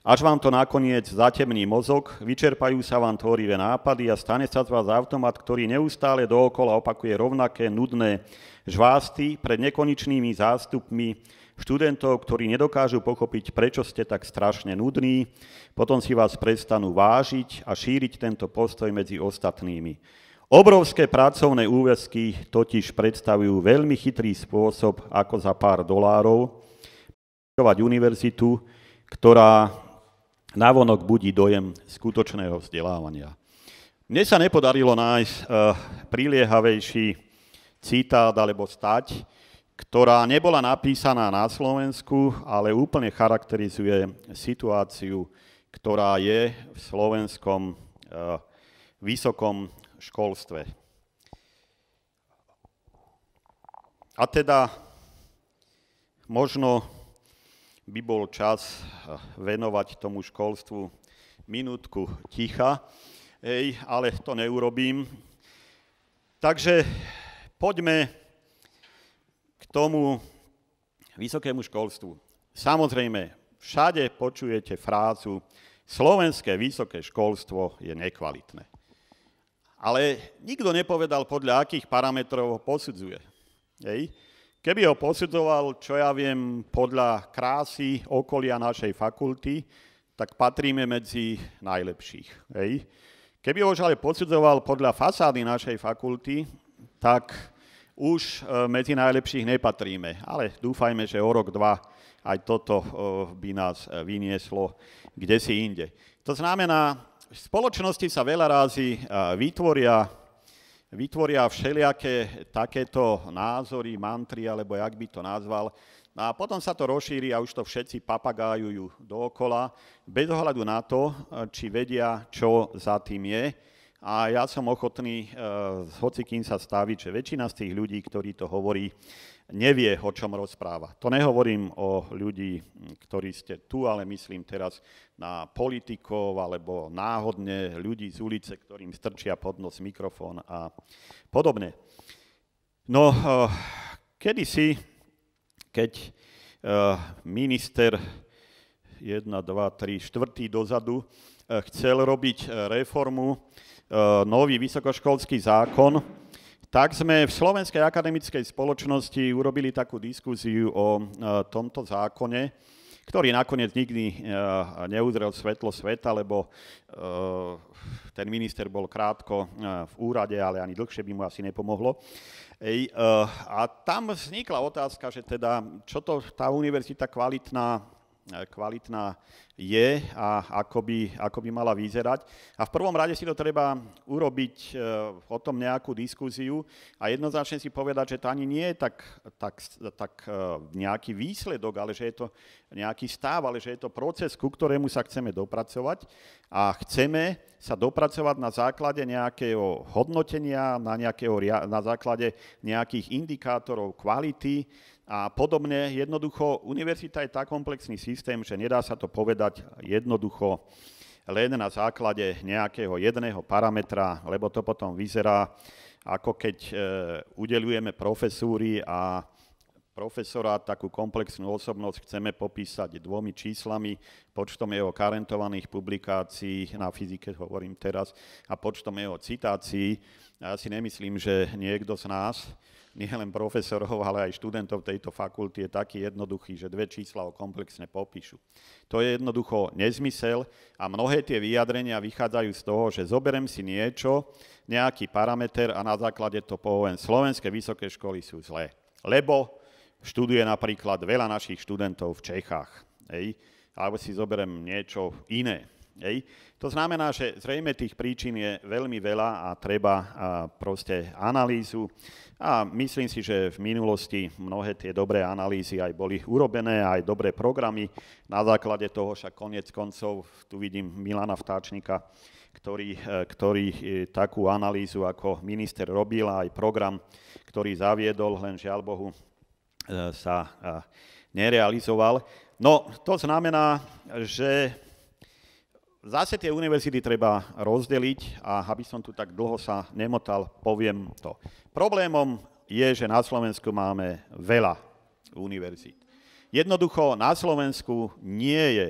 až vám to nakoniec zatemní mozog, vyčerpajú sa vám tvorivé nápady a stane sa z vás automat, ktorý neustále dookola opakuje rovnaké nudné žvásty pred nekonečnými zástupmi študentov, ktorí nedokážu pochopiť, prečo ste tak strašne nudní, potom si vás prestanú vážiť a šíriť tento postoj medzi ostatnými. Obrovské pracovné úväzky totiž predstavujú veľmi chytrý spôsob, ako za pár dolárov univerzitu, ktorá navonok budí dojem skutočného vzdelávania. Mne sa nepodarilo nájsť uh, eh, priliehavejší citát alebo stať, ktorá nebola napísaná na Slovensku, ale úplne charakterizuje situáciu, ktorá je v slovenskom uh, vysokom školstve. A teda možno by bol čas eh, venovať tomu školstvu minútku ticha, Ej, ale to neurobím. Takže poďme k tomu vysokému školstvu. Samozrejme, všade počujete frázu. slovenské vysoké školstvo je nekvalitné. Ale nikto nepovedal, podľa akých parametrov ho posudzuje. Ej? Keby ho posudzoval, čo ja viem, podľa krásy okolia našej fakulty, tak patríme medzi najlepších. Hej. Keby ho ale posudzoval podľa fasády našej fakulty, tak už e, medzi najlepších nepatríme. Ale dúfajme, že o rok, dva aj toto e, by nás e, vynieslo kde si inde. To znamená, v spoločnosti sa veľa rázy vytvoria vytvoria všelijaké takéto názory, mantry, alebo jak by to nazval. No a potom sa to rozšíri a už to všetci papagájujú dookola, bez ohľadu na to, či vedia, čo za tým je. A ja som ochotný, eh, hoci kým sa staviť, že väčšina z tých ľudí, ktorí to hovorí, nevie, o čom rozpráva. To nehovorím o ľudí, ktorí ste tu, ale myslím teraz na politikov alebo náhodne ľudí z ulice, ktorým strčia pod nos mikrofón a podobne. No, eh, kedysi, keď eh, minister 1, 2, 3, 4 dozadu eh, chcel robiť reformu, nový vysokoškolský zákon, tak sme v Slovenskej akademickej spoločnosti urobili takú diskuziu o e, tomto zákone, ktorý nakoniec nikdy e, neudrel svetlo sveta, lebo e, ten minister bol krátko v úrade, ale ani dlhšie by mu asi nepomohlo. A tam vznikla otázka, že teda, čo to tá univerzita kvalitná kvalitná je a ako by, ako by mala vyzerať. A v prvom rade si to treba urobiť e, o tom nejakú diskúziu a jednoznačne si povedať, že to ani nie je tak, tak, tak e, nejaký výsledok, ale že je to nejaký stav, ale že je to proces, ku ktorému sa chceme dopracovať a chceme sa dopracovať na základe nejakého hodnotenia, na, nejakého, na základe nejakých indikátorov kvality, a podobne. Jednoducho, univerzita je tak komplexný systém, že nedá sa to povedať jednoducho len na základe nejakého jedného parametra, lebo to potom vyzerá, ako keď e, udelujeme profesúry a profesora takú komplexnú osobnosť chceme popísať dvomi číslami, počtom jeho karentovaných publikácií, na fyzike hovorím teraz, a počtom jeho citácií. Ja si nemyslím, že niekto z nás nielen profesorov, ale aj študentov tejto fakulty je taký jednoduchý, že dve čísla ho komplexne popíšu. To je jednoducho nezmysel a mnohé tie vyjadrenia vychádzajú z toho, že zoberem si niečo, nejaký parameter a na základe to poviem, slovenské vysoké školy sú zlé, lebo študuje napríklad veľa našich študentov v Čechách. Hej? Alebo si zoberiem niečo iné Hej. To znamená, že zrejme tých príčin je veľmi veľa a treba a proste analýzu. A myslím si, že v minulosti mnohé tie dobré analýzy aj boli urobené, aj dobré programy. Na základe toho však konec koncov, tu vidím Milana Vtáčnika, ktorý, e, ktorý e, takú analýzu ako minister robil a aj program, ktorý zaviedol, len žiaľ Bohu e, sa nerealizoval. No, to znamená, že Zase tie univerzity treba rozdeliť a aby som tu tak dlho sa nemotal, poviem to. Problémom je, že na Slovensku máme veľa univerzít. Jednoducho na Slovensku nie je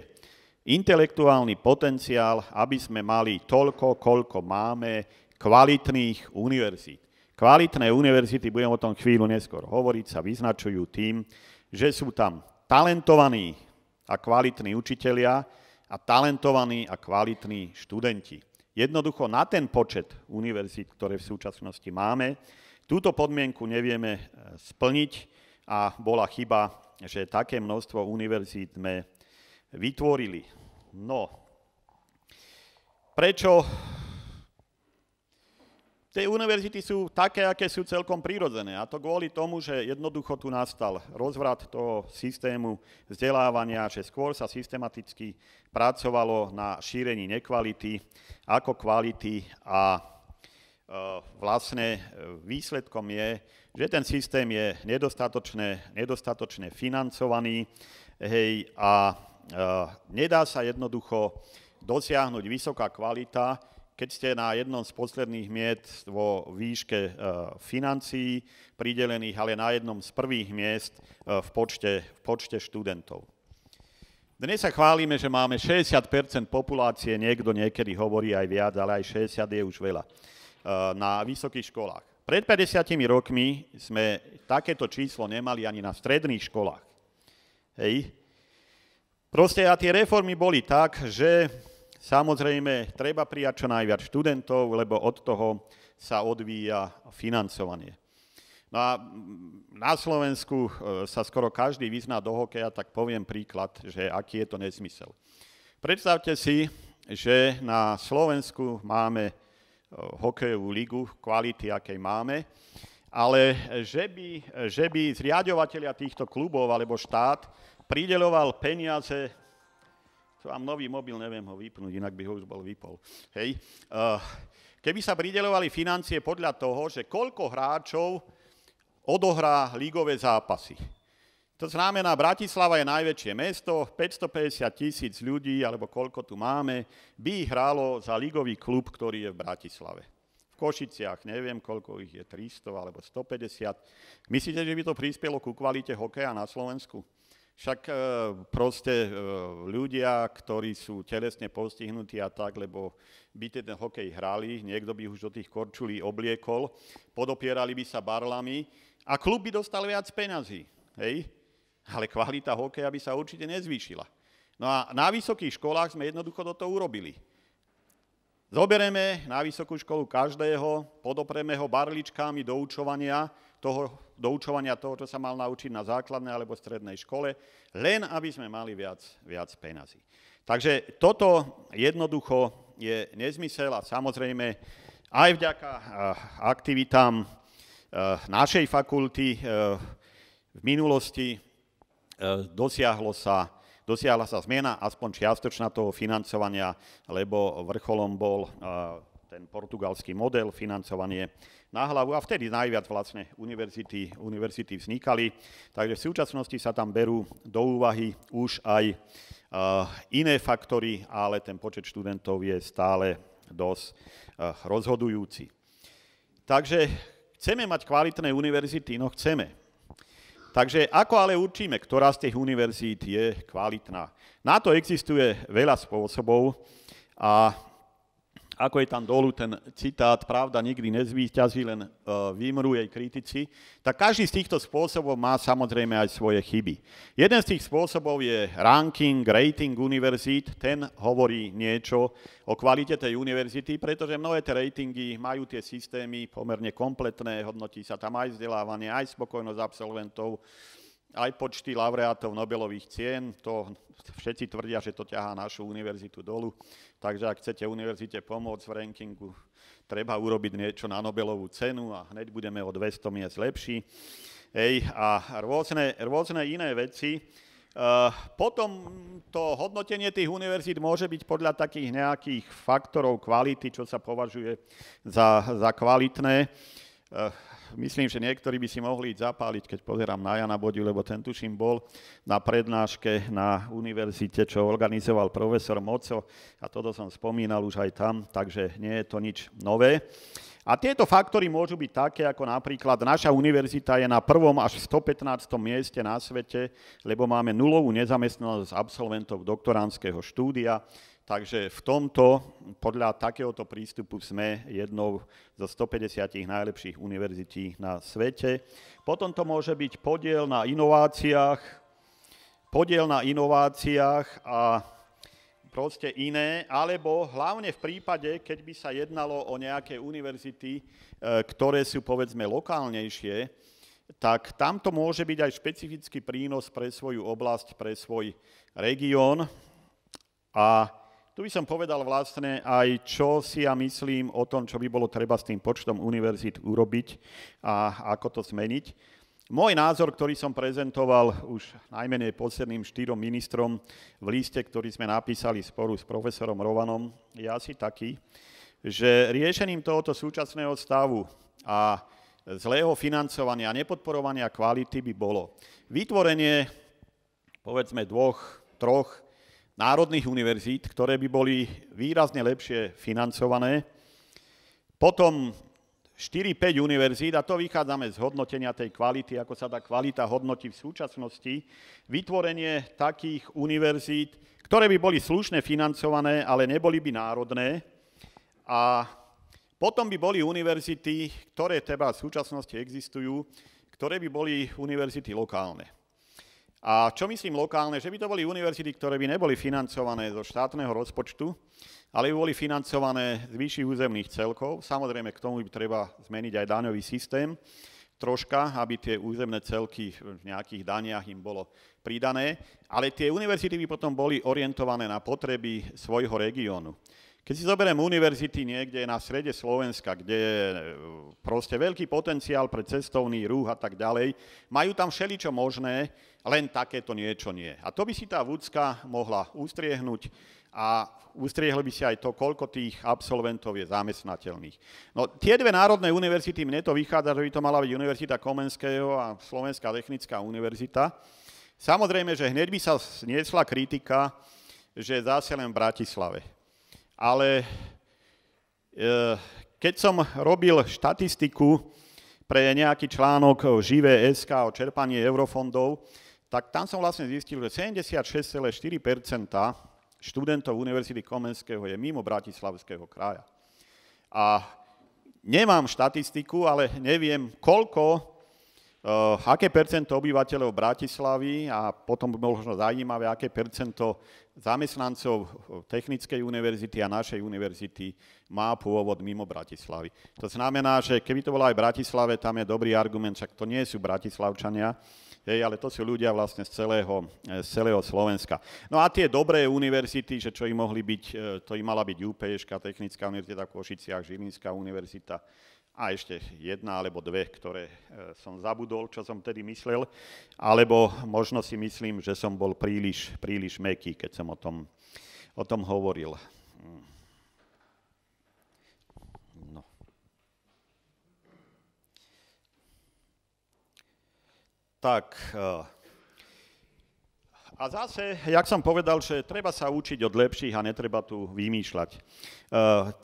intelektuálny potenciál, aby sme mali toľko, koľko máme kvalitných univerzít. Kvalitné univerzity, budem o tom chvíľu neskôr hovoriť, sa vyznačujú tým, že sú tam talentovaní a kvalitní učitelia, a talentovaní a kvalitní študenti. Jednoducho na ten počet univerzít, ktoré v súčasnosti máme, túto podmienku nevieme e, splniť a bola chyba, že také množstvo univerzít sme vytvorili. No, prečo Tie univerzity sú také, aké sú celkom prírodzené. A to kvôli tomu, že jednoducho tu nastal rozvrat toho systému vzdelávania, že skôr sa systematicky pracovalo na šírení nekvality ako kvality a e, vlastne e, výsledkom je, že ten systém je nedostatočne, nedostatočne financovaný hej, a e, nedá sa jednoducho dosiahnuť vysoká kvalita, keď ste na jednom z posledných miest vo výške e, financií pridelených, ale na jednom z prvých miest e, v počte, v počte študentov. Dnes sa chválime, že máme 60 populácie, niekto niekedy hovorí aj viac, ale aj 60 je už veľa, e, na vysokých školách. Pred 50 rokmi sme takéto číslo nemali ani na stredných školách. Hej. Proste a tie reformy boli tak, že Samozrejme, treba prijať čo najviac študentov, lebo od toho sa odvíja financovanie. No a na Slovensku e, sa skoro každý vyzná do hokeja, tak poviem príklad, že aký je to nezmysel. Predstavte si, že na Slovensku máme e, hokejovú ligu, kvality, akej máme, ale že by, že by zriadovateľia týchto klubov alebo štát prideloval peniaze mám nový mobil, neviem ho vypnúť, inak by ho už bol vypol. Hej. Eh, keby sa pridelovali financie podľa toho, že koľko hráčov odohrá lígové zápasy. To znamená, Bratislava je najväčšie mesto, 550 tisíc ľudí, alebo koľko tu máme, by hralo za ligový klub, ktorý je v Bratislave. V Košiciach neviem, koľko ich je, 300 alebo 150. Myslíte, že by to prispelo ku kvalite hokeja na Slovensku? Však e, proste e, ľudia, ktorí sú telesne postihnutí a tak, lebo by ten hokej hrali, niekto by už do tých korčulí obliekol, podopierali by sa barlami a klub by dostal viac peňazí. Hej? Ale kvalita hokeja by sa určite nezvýšila. No a na vysokých školách sme jednoducho do toho urobili. Zoberieme na vysokú školu každého, podopreme ho barličkami do učovania, toho, doučovania toho, čo sa mal naučiť na základnej alebo strednej škole, len aby sme mali viac, viac peňazí. Takže toto jednoducho je nezmysel a samozrejme aj vďaka eh, aktivitám eh, našej fakulty eh, v minulosti dosiahlo sa dosiahla sa zmena, aspoň čiastočná toho financovania, lebo vrcholom bol ten portugalský model, financovanie na hlavu a vtedy najviac vlastne univerzity, univerzity vznikali. Takže v súčasnosti sa tam berú do úvahy už aj uh, iné faktory, ale ten počet študentov je stále dosť uh, rozhodujúci. Takže chceme mať kvalitné univerzity, no chceme. Takže ako ale určíme, ktorá z tých univerzít je kvalitná? Na to existuje veľa spôsobov a ako je tam dolu ten citát, pravda nikdy nezvýťazí, len uh, vymrú jej kritici, tak každý z týchto spôsobov má samozrejme aj svoje chyby. Jeden z tých spôsobov je ranking, rating univerzít, ten hovorí niečo o kvalite tej univerzity, pretože mnohé tie ratingy majú tie systémy pomerne kompletné, hodnotí sa tam aj vzdelávanie, aj spokojnosť absolventov, aj počty laureátov Nobelových cien, to všetci tvrdia, že to ťahá našu univerzitu dolu, takže ak chcete univerzite pomôcť v rankingu, treba urobiť niečo na Nobelovú cenu a hneď budeme o 200 miest lepší. Ej, a rôzne, rôzne iné veci. E, potom to hodnotenie tých univerzít môže byť podľa takých nejakých faktorov kvality, čo sa považuje za, za kvalitné. E, myslím, že niektorí by si mohli ísť zapáliť, keď pozerám na Jana Bodiu, lebo ten tuším bol na prednáške na univerzite, čo organizoval profesor Moco a toto som spomínal už aj tam, takže nie je to nič nové. A tieto faktory môžu byť také, ako napríklad naša univerzita je na prvom až 115. mieste na svete, lebo máme nulovú nezamestnanosť absolventov doktorandského štúdia, Takže v tomto, podľa takéhoto prístupu sme jednou zo 150 najlepších univerzití na svete. Potom to môže byť podiel na inováciách, podiel na inováciách a proste iné, alebo hlavne v prípade, keď by sa jednalo o nejaké univerzity, e, ktoré sú povedzme lokálnejšie, tak tamto môže byť aj špecifický prínos pre svoju oblasť, pre svoj región a tu by som povedal vlastne aj, čo si ja myslím o tom, čo by bolo treba s tým počtom univerzít urobiť a ako to zmeniť. Môj názor, ktorý som prezentoval už najmenej posledným štyrom ministrom v liste, ktorý sme napísali sporu s profesorom Rovanom, je asi taký, že riešením tohoto súčasného stavu a zlého financovania a nepodporovania kvality by bolo vytvorenie povedzme dvoch, troch národných univerzít, ktoré by boli výrazne lepšie financované. Potom 4-5 univerzít, a to vychádzame z hodnotenia tej kvality, ako sa tá kvalita hodnotí v súčasnosti, vytvorenie takých univerzít, ktoré by boli slušne financované, ale neboli by národné. A potom by boli univerzity, ktoré teda v súčasnosti existujú, ktoré by boli univerzity lokálne. A čo myslím lokálne, že by to boli univerzity, ktoré by neboli financované zo štátneho rozpočtu, ale by boli financované z vyšších územných celkov. Samozrejme, k tomu by treba zmeniť aj daňový systém troška, aby tie územné celky v nejakých daniach im bolo pridané, ale tie univerzity by potom boli orientované na potreby svojho regiónu. Keď si zoberiem univerzity niekde na strede Slovenska, kde je e, proste veľký potenciál pre cestovný rúh a tak ďalej, majú tam všeličo možné, len takéto niečo nie. A to by si tá vúcka mohla ustriehnúť a ustriehli by si aj to, koľko tých absolventov je zamestnateľných. No tie dve národné univerzity, mne to vychádza, že by to mala byť Univerzita Komenského a Slovenská technická univerzita. Samozrejme, že hneď by sa sniesla kritika, že zase len v Bratislave ale e, keď som robil štatistiku pre nejaký článok o Živé SK o čerpanie eurofondov, tak tam som vlastne zistil, že 76,4 študentov Univerzity Komenského je mimo Bratislavského kraja. A nemám štatistiku, ale neviem, koľko Uh, aké percento obyvateľov Bratislavy a potom možno zaujímavé, aké percento zamestnancov Technickej univerzity a našej univerzity má pôvod mimo Bratislavy. To znamená, že keby to bolo aj v Bratislave, tam je dobrý argument, však to nie sú bratislavčania, hej, ale to sú ľudia vlastne z celého, eh, z celého Slovenska. No a tie dobré univerzity, že čo im mohli byť, eh, to im mala byť UPŠ, e, Technická univerzita v Košiciach, Žilinská univerzita, a ešte jedna alebo dve, ktoré e, som zabudol, čo som tedy myslel, alebo možno si myslím, že som bol príliš, príliš meký, keď som o tom, o tom hovoril. Mm. No. Tak, e, a zase, jak som povedal, že treba sa učiť od lepších a netreba tu vymýšľať. E,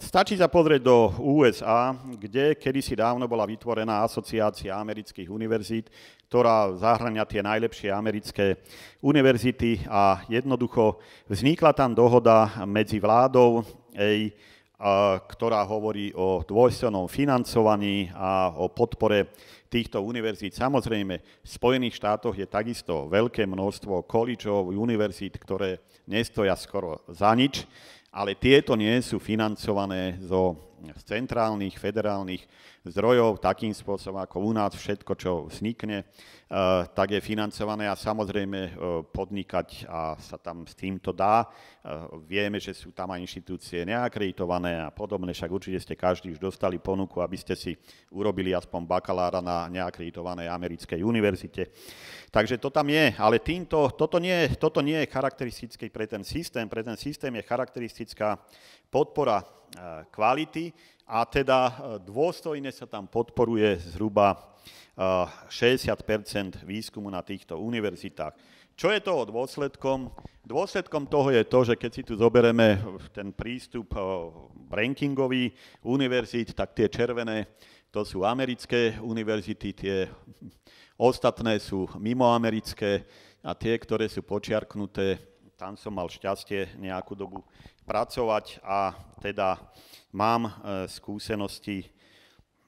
stačí sa pozrieť do USA, kde kedysi dávno bola vytvorená asociácia amerických univerzít, ktorá zahrania tie najlepšie americké univerzity a jednoducho vznikla tam dohoda medzi vládou, ej, ktorá hovorí o dvojstvenom financovaní a o podpore týchto univerzít. Samozrejme, v Spojených štátoch je takisto veľké množstvo količov, univerzít, ktoré nestoja skoro za nič, ale tieto nie sú financované zo z centrálnych, federálnych zdrojov takým spôsobom, ako u nás všetko, čo vznikne, eh, tak je financované a samozrejme eh, podnikať a sa tam s týmto dá. Eh, vieme, že sú tam aj inštitúcie neakreditované a podobne, však určite ste každý už dostali ponuku, aby ste si urobili aspoň bakalára na neakreditovanej americkej univerzite. Takže to tam je, ale týmto, toto nie, toto nie je charakteristické pre ten systém, pre ten systém je charakteristická podpora Eh, kvality a teda eh, dôstojne sa tam podporuje zhruba 60 eh, výskumu na týchto univerzitách. Čo je toho dôsledkom? Dôsledkom toho je to, že keď si tu zobereme ten prístup rankingový univerzit, tak tie červené, to sú americké univerzity, tie ostatné sú mimoamerické a tie, ktoré sú počiarknuté, tam som mal šťastie nejakú dobu pracovať a teda mám e, skúsenosti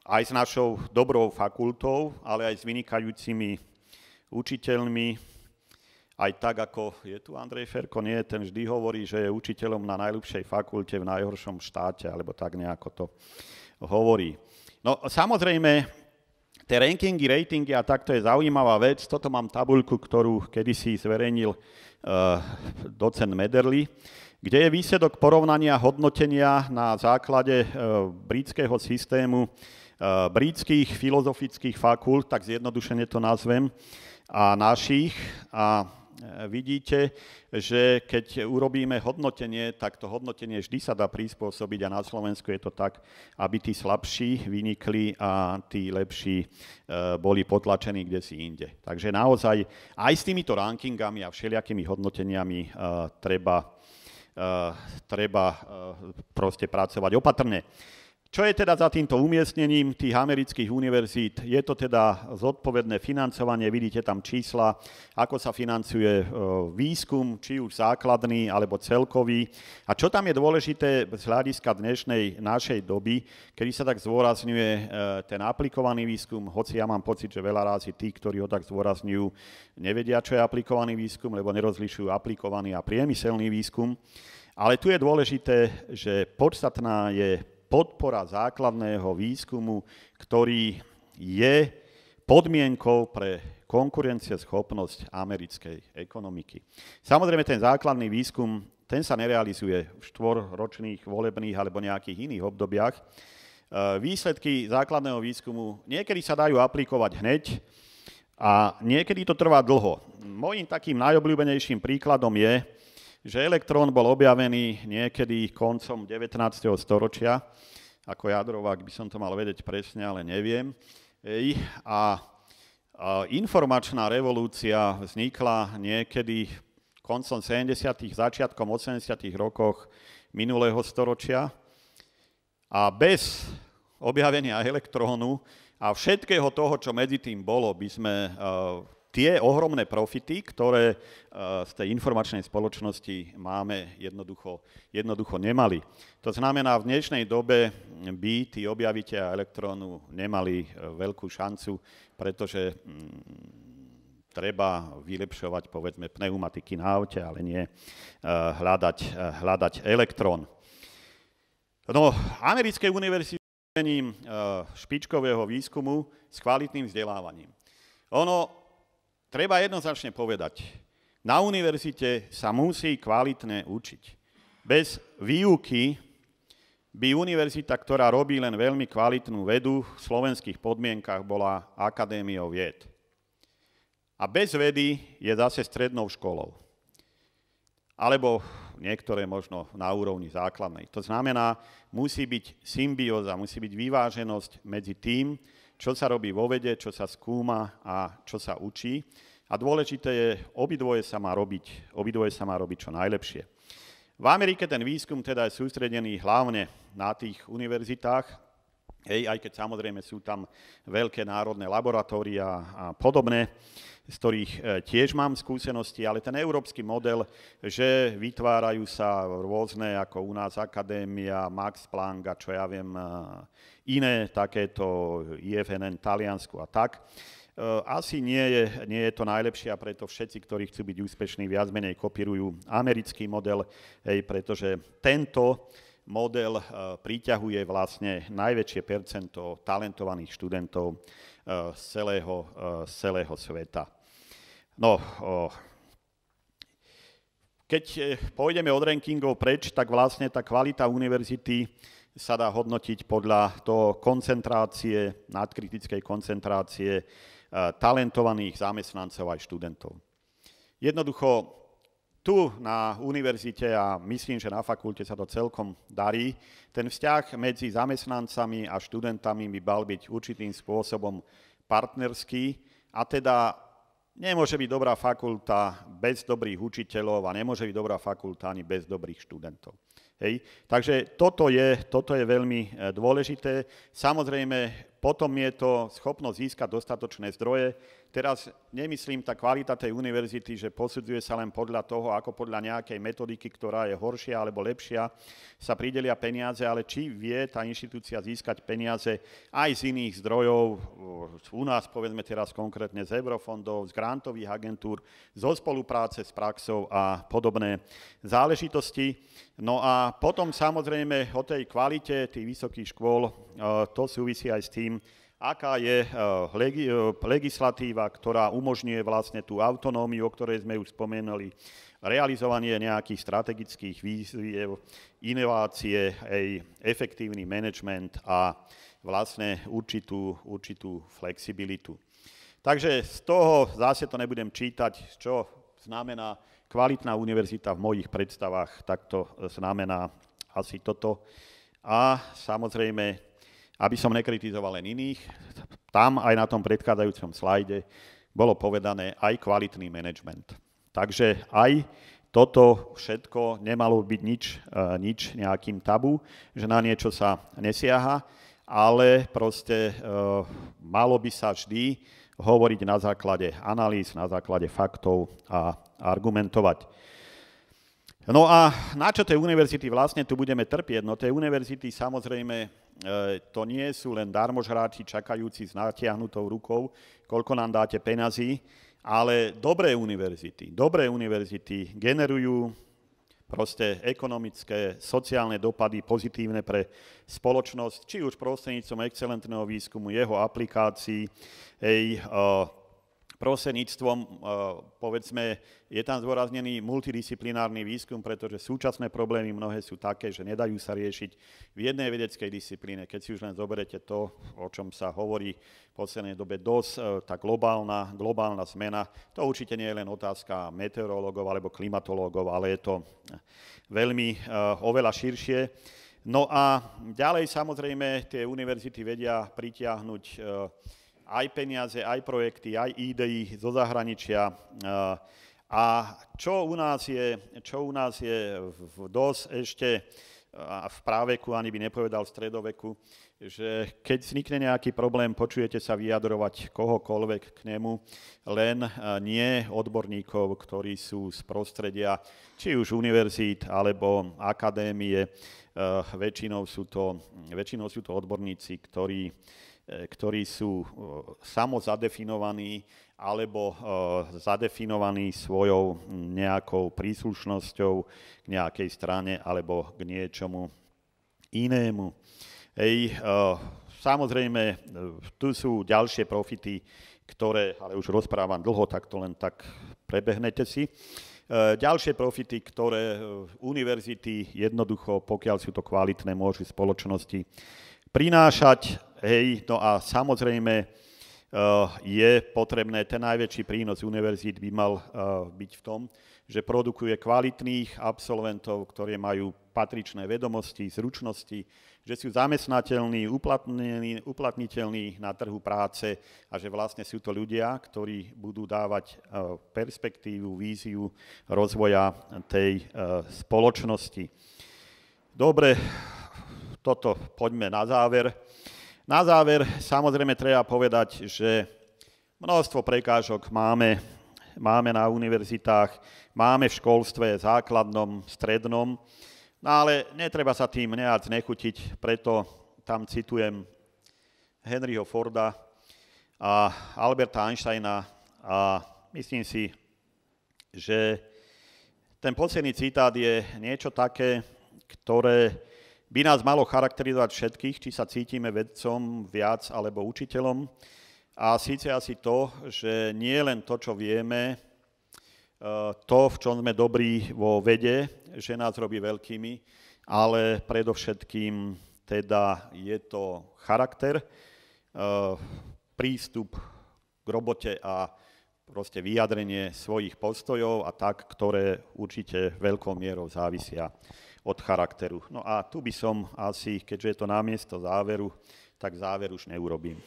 aj s našou dobrou fakultou, ale aj s vynikajúcimi učiteľmi, aj tak, ako je tu Andrej Ferko, nie, ten vždy hovorí, že je učiteľom na najlepšej fakulte v najhoršom štáte, alebo tak nejako to hovorí. No samozrejme, tie rankingy, ratingy a takto je zaujímavá vec. Toto mám tabuľku, ktorú kedysi zverejnil Eh, docen Mederly, kde je výsledok porovnania hodnotenia na základe eh, britského systému eh, britských filozofických fakult, tak zjednodušene to nazvem, a našich. A vidíte, že keď urobíme hodnotenie, tak to hodnotenie vždy sa dá prispôsobiť a na Slovensku je to tak, aby tí slabší vynikli a tí lepší e, boli potlačení kde si inde. Takže naozaj aj s týmito rankingami a všelijakými hodnoteniami e, treba, e, treba proste pracovať opatrne. Čo je teda za týmto umiestnením tých amerických univerzít? Je to teda zodpovedné financovanie, vidíte tam čísla, ako sa financuje e, výskum, či už základný alebo celkový. A čo tam je dôležité z hľadiska dnešnej našej doby, kedy sa tak zdôrazňuje e, ten aplikovaný výskum, hoci ja mám pocit, že veľa rázy tí, ktorí ho tak zvorazňujú, nevedia, čo je aplikovaný výskum, lebo nerozlišujú aplikovaný a priemyselný výskum. Ale tu je dôležité, že podstatná je podpora základného výskumu, ktorý je podmienkou pre konkurencieschopnosť americkej ekonomiky. Samozrejme, ten základný výskum, ten sa nerealizuje v štvorročných volebných alebo nejakých iných obdobiach. E, výsledky základného výskumu niekedy sa dajú aplikovať hneď a niekedy to trvá dlho. Mojím takým najobľúbenejším príkladom je, že elektrón bol objavený niekedy koncom 19. storočia, ako jadrovák by som to mal vedieť presne, ale neviem. Ej, a, a informačná revolúcia vznikla niekedy koncom 70., začiatkom 80. rokoch minulého storočia. A bez objavenia elektrónu a všetkého toho, čo medzi tým bolo, by sme e, tie ohromné profity, ktoré e, z tej informačnej spoločnosti máme, jednoducho, jednoducho nemali. To znamená, v dnešnej dobe by tí objavitia elektrónu nemali e, veľkú šancu, pretože mm, treba vylepšovať, povedzme, pneumatiky na aute, ale nie e, hľadať, hľadať elektrón. No, americké univerzity špičkového výskumu s kvalitným vzdelávaním. Ono Treba jednoznačne povedať, na univerzite sa musí kvalitne učiť. Bez výuky by univerzita, ktorá robí len veľmi kvalitnú vedu, v slovenských podmienkach bola akadémiou vied. A bez vedy je zase strednou školou. Alebo niektoré možno na úrovni základnej. To znamená, musí byť symbióza, musí byť vyváženosť medzi tým, čo sa robí vo vede, čo sa skúma a čo sa učí. A dôležité je, obidvoje sa má robiť, obidvoje sa má robiť čo najlepšie. V Amerike ten výskum teda je sústredený hlavne na tých univerzitách, Hej, aj keď samozrejme sú tam veľké národné laboratória a podobné, z ktorých e, tiež mám skúsenosti, ale ten európsky model, že vytvárajú sa rôzne, ako u nás Akadémia, Max Planck a čo ja viem, e, iné takéto IFNN Taliansku a tak, e, asi nie je, nie je to najlepšie a preto všetci, ktorí chcú byť úspešní, viac menej kopírujú americký model, hej, pretože tento model eh, príťahuje vlastne najväčšie percento talentovaných študentov eh, z celého, eh, z celého sveta. No, keď pôjdeme od rankingov preč, tak vlastne tá kvalita univerzity sa dá hodnotiť podľa toho koncentrácie, nadkritickej koncentrácie talentovaných zamestnancov aj študentov. Jednoducho, tu na univerzite a myslím, že na fakulte sa to celkom darí, ten vzťah medzi zamestnancami a študentami by mal byť určitým spôsobom partnerský a teda nemôže byť dobrá fakulta bez dobrých učiteľov a nemôže byť dobrá fakulta ani bez dobrých študentov. Hej. Takže toto je, toto je veľmi e, dôležité. Samozrejme, potom je to schopnosť získať dostatočné zdroje Teraz nemyslím tá kvalita tej univerzity, že posudzuje sa len podľa toho, ako podľa nejakej metodiky, ktorá je horšia alebo lepšia, sa pridelia peniaze, ale či vie tá inštitúcia získať peniaze aj z iných zdrojov, u nás povedzme teraz konkrétne z eurofondov, z grantových agentúr, zo spolupráce s praxou a podobné záležitosti. No a potom samozrejme o tej kvalite tých vysokých škôl, e, to súvisí aj s tým, aká je eh, eh, legislatíva, ktorá umožňuje vlastne tú autonómiu, o ktorej sme už spomenuli, realizovanie nejakých strategických výziev, inovácie, aj efektívny management a vlastne určitú, určitú flexibilitu. Takže z toho zase to nebudem čítať, čo znamená kvalitná univerzita v mojich predstavách, tak to znamená asi toto. A samozrejme aby som nekritizoval len iných, tam aj na tom predchádzajúcom slajde bolo povedané aj kvalitný management. Takže aj toto všetko nemalo byť nič, e, nič nejakým tabu, že na niečo sa nesiaha, ale proste e, malo by sa vždy hovoriť na základe analýz, na základe faktov a argumentovať. No a na čo tej univerzity vlastne tu budeme trpieť? No tej univerzity samozrejme E, to nie sú len darmožráči čakajúci s natiahnutou rukou, koľko nám dáte peňazí, ale dobré univerzity, dobré univerzity generujú proste ekonomické, sociálne dopady pozitívne pre spoločnosť, či už prostredníctvom excelentného výskumu, jeho aplikácií, e, prosenictvom, eh, povedzme, je tam zdôraznený multidisciplinárny výskum, pretože súčasné problémy mnohé sú také, že nedajú sa riešiť v jednej vedeckej disciplíne. Keď si už len zoberete to, o čom sa hovorí v poslednej dobe dosť, eh, tá globálna, globálna zmena, to určite nie je len otázka meteorológov alebo klimatológov, ale je to eh, veľmi oveľa širšie. No a ďalej samozrejme tie univerzity vedia pritiahnuť aj peniaze, aj projekty, aj idei zo zahraničia. A čo u nás je, čo u nás je v dosť ešte v práveku, ani by nepovedal v stredoveku, že keď vznikne nejaký problém, počujete sa vyjadrovať kohokoľvek k nemu, len e, nie odborníkov, ktorí sú z prostredia či už univerzít alebo akadémie. E, väčšinou sú to, väčšinou sú to odborníci, ktorí E, ktorí sú e, samozadefinovaní alebo e, zadefinovaní svojou nejakou príslušnosťou k nejakej strane alebo k niečomu inému. Hej, samozrejme, tu sú ďalšie profity, ktoré, ale už rozprávam dlho, tak to len tak prebehnete si. Ďalšie profity, ktoré univerzity jednoducho, pokiaľ sú to kvalitné, môžu spoločnosti prinášať. Hej, no a samozrejme eh, je potrebné, ten najväčší prínos univerzít by mal eh, byť v tom, že produkuje kvalitných absolventov, ktorí majú patričné vedomosti, zručnosti, že sú zamestnateľní, uplatniteľní na trhu práce a že vlastne sú to ľudia, ktorí budú dávať eh, perspektívu, víziu rozvoja tej spoločnosti. Dobre, toto poďme na záver. Na záver samozrejme treba povedať, že množstvo prekážok máme, máme na univerzitách, máme v školstve základnom, strednom, no ale netreba sa tým nejak znechutiť, preto tam citujem Henryho Forda a Alberta Einsteina a myslím si, že ten posledný citát je niečo také, ktoré by nás malo charakterizovať všetkých, či sa cítime vedcom viac alebo učiteľom. A síce asi to, že nie len to, čo vieme, e, to, v čom sme dobrí vo vede, že nás robí veľkými, ale predovšetkým teda je to charakter, e, prístup k robote a proste vyjadrenie svojich postojov a tak, ktoré určite veľkou mierou závisia od charakteru. No a tu by som asi, keďže je to námiesto záveru, tak záver už neurobím.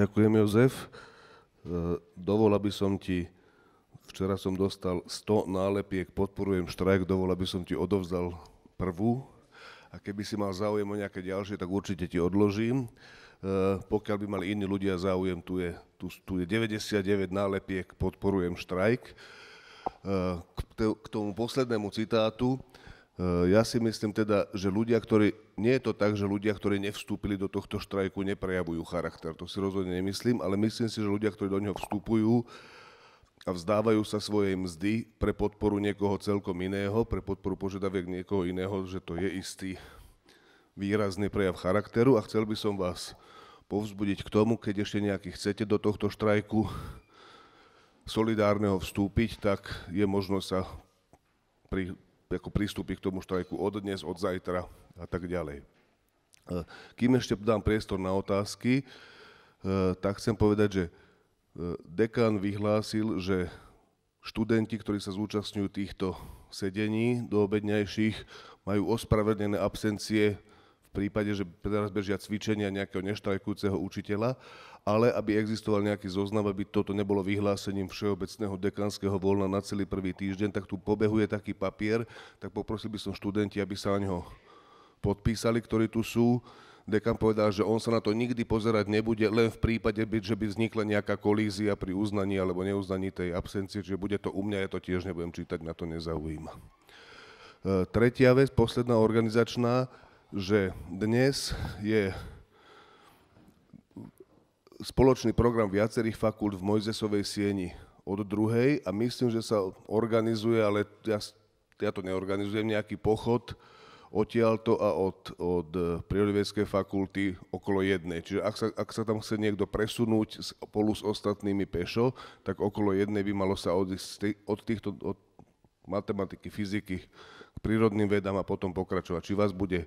Ďakujem, Jozef. E, Dovol, aby som ti Včera som dostal 100 nálepiek, podporujem štrajk, dovol, aby som ti odovzdal prvú. A keby si mal záujem o nejaké ďalšie, tak určite ti odložím. E, pokiaľ by mali iní ľudia záujem, tu je, tu, tu je 99 nálepiek, podporujem štrajk. E, k, te, k tomu poslednému citátu, e, ja si myslím teda, že ľudia, ktorí, nie je to tak, že ľudia, ktorí nevstúpili do tohto štrajku, neprejavujú charakter, to si rozhodne nemyslím, ale myslím si, že ľudia, ktorí do neho vstupujú, a vzdávajú sa svojej mzdy pre podporu niekoho celkom iného, pre podporu požiadaviek niekoho iného, že to je istý výrazný prejav charakteru a chcel by som vás povzbudiť k tomu, keď ešte nejaký chcete do tohto štrajku solidárneho vstúpiť, tak je možno sa pri, ako pristúpiť k tomu štrajku od dnes, od zajtra a tak ďalej. E, kým ešte dám priestor na otázky, e, tak chcem povedať, že Dekán vyhlásil, že študenti, ktorí sa zúčastňujú týchto sedení do obedňajších, majú ospravedlené absencie v prípade, že teraz bežia cvičenia nejakého neštrajkujúceho učiteľa, ale aby existoval nejaký zoznam, aby toto nebolo vyhlásením všeobecného dekanského voľna na celý prvý týždeň, tak tu pobehuje taký papier, tak poprosil by som študenti, aby sa na neho podpísali, ktorí tu sú Dekan povedal, že on sa na to nikdy pozerať nebude, len v prípade, že by vznikla nejaká kolízia pri uznaní alebo neuznaní tej absencie, čiže bude to u mňa, ja to tiež nebudem čítať, na to nezaujíma. E, tretia vec, posledná organizačná, že dnes je spoločný program viacerých fakult v Mojzesovej sieni od druhej a myslím, že sa organizuje, ale ja, ja to neorganizujem, nejaký pochod, odtiaľto a od, od eh, prírodovedskej fakulty okolo jednej. Čiže ak sa, ak sa tam chce niekto presunúť spolu s ostatnými pešo, tak okolo jednej by malo sa odísť od týchto od matematiky, fyziky k prírodným vedám a potom pokračovať. Či vás bude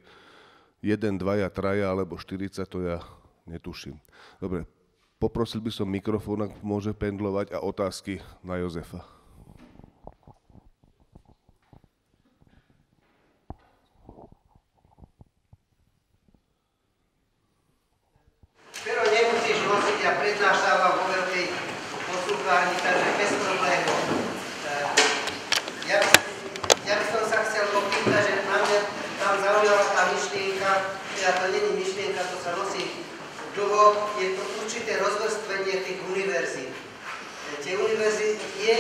1, 2, 3 alebo 40, to ja netuším. Dobre, poprosil by som mikrofón, ak môže pendlovať a otázky na Jozefa. ideál a myšlienka, teda to není myšlienka, to sa nosí dlho, je to určité rozvrstvenie tých univerzí. Tie univerzí je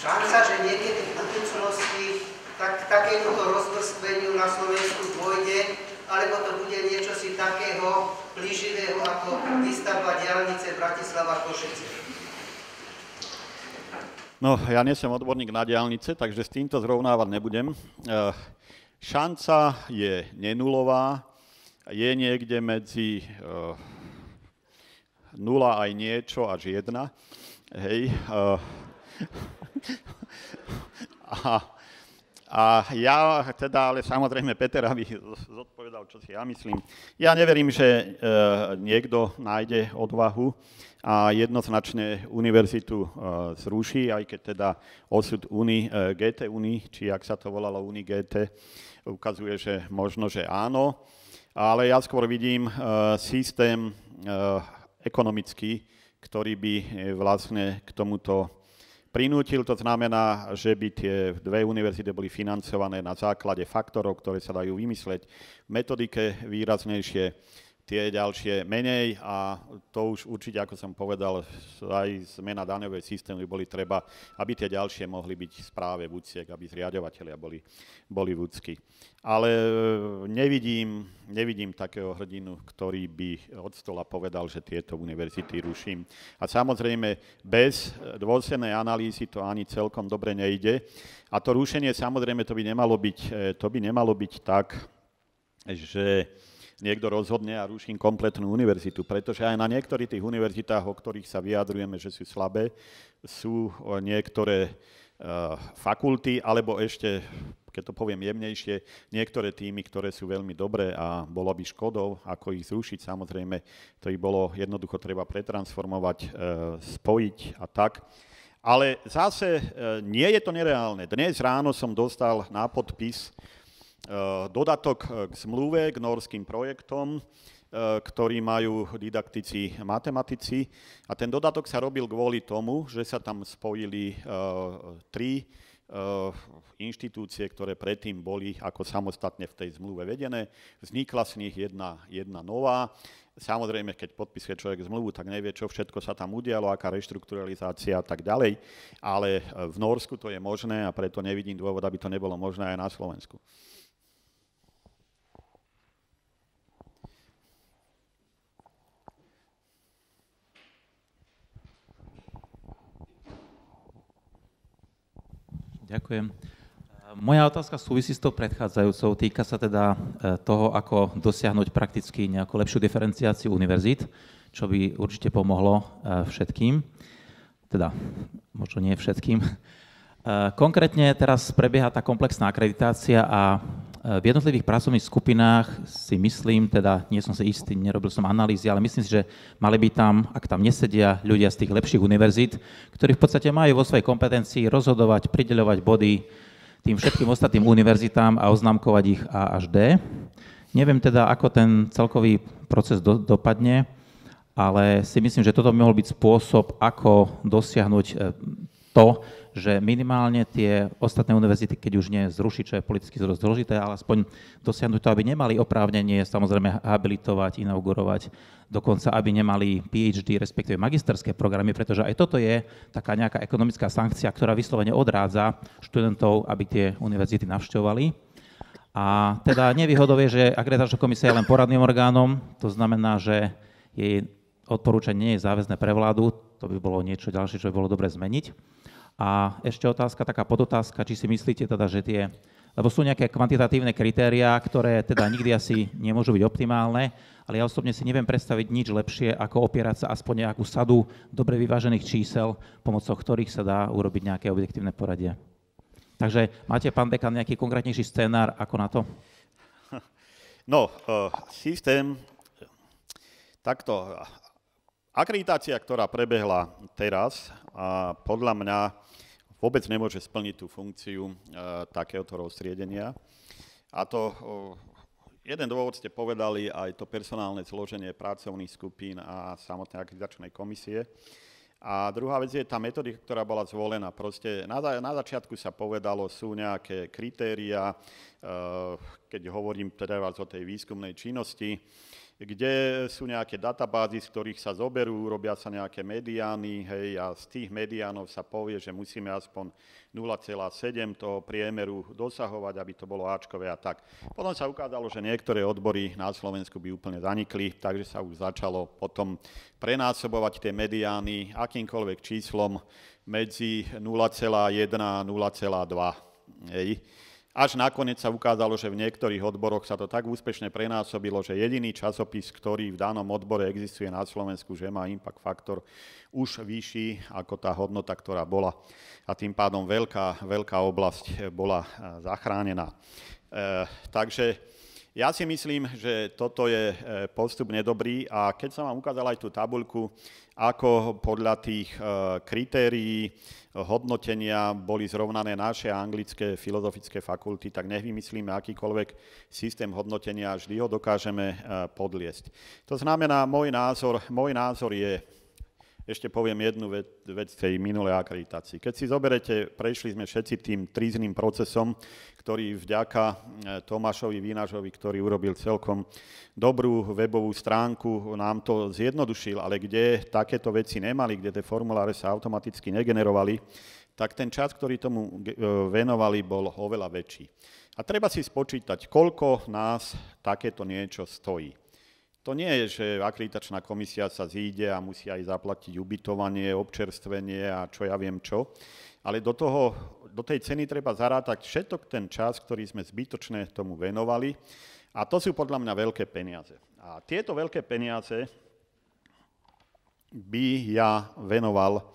šanca, že niekedy v budúcnosti tak, takémuto rozvrstveniu na Slovensku dôjde, alebo to bude niečo si takého blíživého ako výstavba diálnice Bratislava-Košice. No, ja nie som odborník na diálnice, takže s týmto zrovnávať nebudem. Eh, Šanca je nenulová, je niekde medzi uh, nula aj niečo až jedna. Hej. Uh, a, a ja teda, ale samozrejme Peter, aby zodpovedal, čo si ja myslím. Ja neverím, že uh, niekto nájde odvahu a jednoznačne univerzitu e, zruší, aj keď teda osud Uni, e, GT Uni, či ak sa to volalo Uni GT, ukazuje, že možno, že áno, ale ja skôr vidím e, systém ekonomický, ktorý by vlastne k tomuto prinútil. To znamená, že by tie dve univerzity boli financované na základe faktorov, ktoré sa dajú vymysleť v metodike výraznejšie tie ďalšie menej a to už určite, ako som povedal, aj zmena daňovej systému by boli treba, aby tie ďalšie mohli byť správe vúciek, aby zriadovateľia boli, boli vúcky. Ale e, nevidím, nevidím takého hrdinu, ktorý by od stola povedal, že tieto univerzity ruším. A samozrejme, bez dôsenej analýzy to ani celkom dobre nejde. A to rušenie, samozrejme, to by nemalo byť, e, to by nemalo byť tak, že niekto rozhodne a ruším kompletnú univerzitu, pretože aj na niektorých tých univerzitách, o ktorých sa vyjadrujeme, že sú slabé, sú niektoré e, fakulty, alebo ešte, keď to poviem jemnejšie, niektoré týmy, ktoré sú veľmi dobré a bolo by škodou, ako ich zrušiť, samozrejme, to by bolo jednoducho treba pretransformovať, e, spojiť a tak. Ale zase e, nie je to nereálne. Dnes ráno som dostal na podpis Eh, dodatok eh, k zmluve, k norským projektom, eh, ktorý majú didaktici matematici. A ten dodatok sa robil kvôli tomu, že sa tam spojili tri inštitúcie, ktoré predtým boli ako samostatne v tej zmluve vedené. Vznikla z nich jedna, jedna nová. Samozrejme, keď podpisuje človek zmluvu, tak nevie, čo všetko sa tam udialo, aká reštrukturalizácia a tak ďalej, ale v Norsku to je možné a preto nevidím dôvod, aby to nebolo možné aj na Slovensku. Ďakujem. Moja otázka súvisí s tou predchádzajúcou. Týka sa teda e, toho, ako dosiahnuť prakticky nejakú lepšiu diferenciáciu univerzít, čo by určite pomohlo e, všetkým. Teda, možno nie všetkým. E, konkrétne teraz prebieha tá komplexná akreditácia a v jednotlivých pracovných skupinách si myslím, teda nie som si istý, nerobil som analýzy, ale myslím si, že mali by tam, ak tam nesedia ľudia z tých lepších univerzít, ktorí v podstate majú vo svojej kompetencii rozhodovať, prideľovať body tým všetkým ostatným univerzitám a oznamkovať ich A až D. Neviem teda, ako ten celkový proces do, dopadne, ale si myslím, že toto by mohol byť spôsob, ako dosiahnuť e, to, že minimálne tie ostatné univerzity, keď už nie zruší, čo je politicky zložité, ale aspoň dosiahnuť to, aby nemali oprávnenie samozrejme habilitovať, inaugurovať, dokonca aby nemali PhD, respektíve magisterské programy, pretože aj toto je taká nejaká ekonomická sankcia, ktorá vyslovene odrádza študentov, aby tie univerzity navštevovali. A teda nevýhodou je, že akreditačná komisia je len poradným orgánom, to znamená, že jej odporúčanie nie je záväzné pre vládu, to by bolo niečo ďalšie, čo by bolo dobre zmeniť. A ešte otázka, taká podotázka, či si myslíte teda, že tie, lebo sú nejaké kvantitatívne kritériá, ktoré teda nikdy asi nemôžu byť optimálne, ale ja osobne si neviem predstaviť nič lepšie, ako opierať sa aspoň nejakú sadu dobre vyvážených čísel, pomocou ktorých sa dá urobiť nejaké objektívne poradie. Takže máte, pán dekan, nejaký konkrétnejší scénár ako na to? No, eh, systém takto Akreditácia, ktorá prebehla teraz, a podľa mňa vôbec nemôže splniť tú funkciu e, takéhoto rozstriedenia. A to e, jeden dôvod ste povedali aj to personálne zloženie pracovných skupín a samotnej akreditačnej komisie. A druhá vec je tá metodika, ktorá bola zvolená. Proste na, na začiatku sa povedalo, sú nejaké kritéria, e, keď hovorím teda vás o tej výskumnej činnosti, kde sú nejaké databázy, z ktorých sa zoberú, robia sa nejaké mediány, hej, a z tých mediánov sa povie, že musíme aspoň 0,7 toho priemeru dosahovať, aby to bolo Ačkové a tak. Potom sa ukázalo, že niektoré odbory na Slovensku by úplne zanikli, takže sa už začalo potom prenásobovať tie mediány akýmkoľvek číslom medzi 0,1 a 0,2. Hej. Až nakoniec sa ukázalo, že v niektorých odboroch sa to tak úspešne prenásobilo, že jediný časopis, ktorý v danom odbore existuje na Slovensku, že má impact faktor už vyšší ako tá hodnota, ktorá bola. A tým pádom veľká, veľká oblasť bola eh, zachránená. E, takže ja si myslím, že toto je eh, postup nedobrý a keď som vám ukázal aj tú tabuľku, ako podľa tých e, kritérií e, hodnotenia boli zrovnané naše anglické filozofické fakulty, tak nech vymyslíme akýkoľvek systém hodnotenia, vždy ho dokážeme e, podliesť. To znamená, môj názor, môj názor je, ešte poviem jednu vec, vec tej minulej akreditácii. Keď si zoberete, prešli sme všetci tým trízným procesom, ktorý vďaka e, Tomášovi Vínažovi, ktorý urobil celkom dobrú webovú stránku, nám to zjednodušil, ale kde takéto veci nemali, kde tie formuláre sa automaticky negenerovali, tak ten čas, ktorý tomu e, venovali, bol oveľa väčší. A treba si spočítať, koľko nás takéto niečo stojí. To nie je, že akreditačná komisia sa zíde a musí aj zaplatiť ubytovanie, občerstvenie a čo ja viem čo, ale do, toho, do tej ceny treba zarátať všetok ten čas, ktorý sme zbytočne tomu venovali a to sú podľa mňa veľké peniaze. A tieto veľké peniaze by ja venoval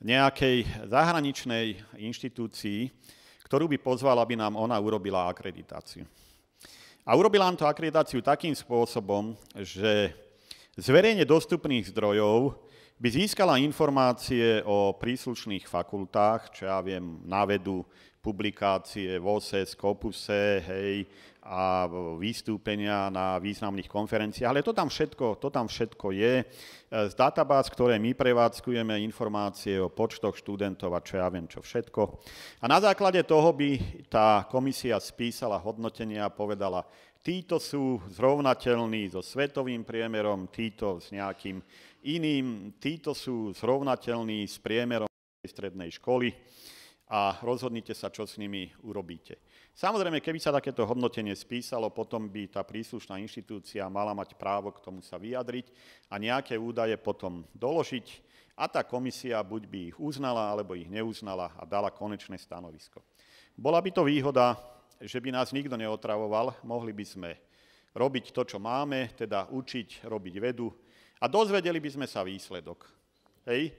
nejakej zahraničnej inštitúcii, ktorú by pozval, aby nám ona urobila akreditáciu. A urobila nám to akreditáciu takým spôsobom, že z verejne dostupných zdrojov by získala informácie o príslušných fakultách, čo ja viem, na vedu, publikácie v Skopuse, e, hej, a vystúpenia na významných konferenciách, ale to tam všetko, to tam všetko je. Z databáz, ktoré my prevádzkujeme, informácie o počtoch študentov a čo ja viem, čo všetko. A na základe toho by tá komisia spísala hodnotenia a povedala, títo sú zrovnateľní so svetovým priemerom, títo s nejakým iným, títo sú zrovnateľní s priemerom strednej školy a rozhodnite sa, čo s nimi urobíte. Samozrejme, keby sa takéto hodnotenie spísalo, potom by tá príslušná inštitúcia mala mať právo k tomu sa vyjadriť a nejaké údaje potom doložiť a tá komisia buď by ich uznala, alebo ich neuznala a dala konečné stanovisko. Bola by to výhoda, že by nás nikto neotravoval, mohli by sme robiť to, čo máme, teda učiť, robiť vedu a dozvedeli by sme sa výsledok. Hej?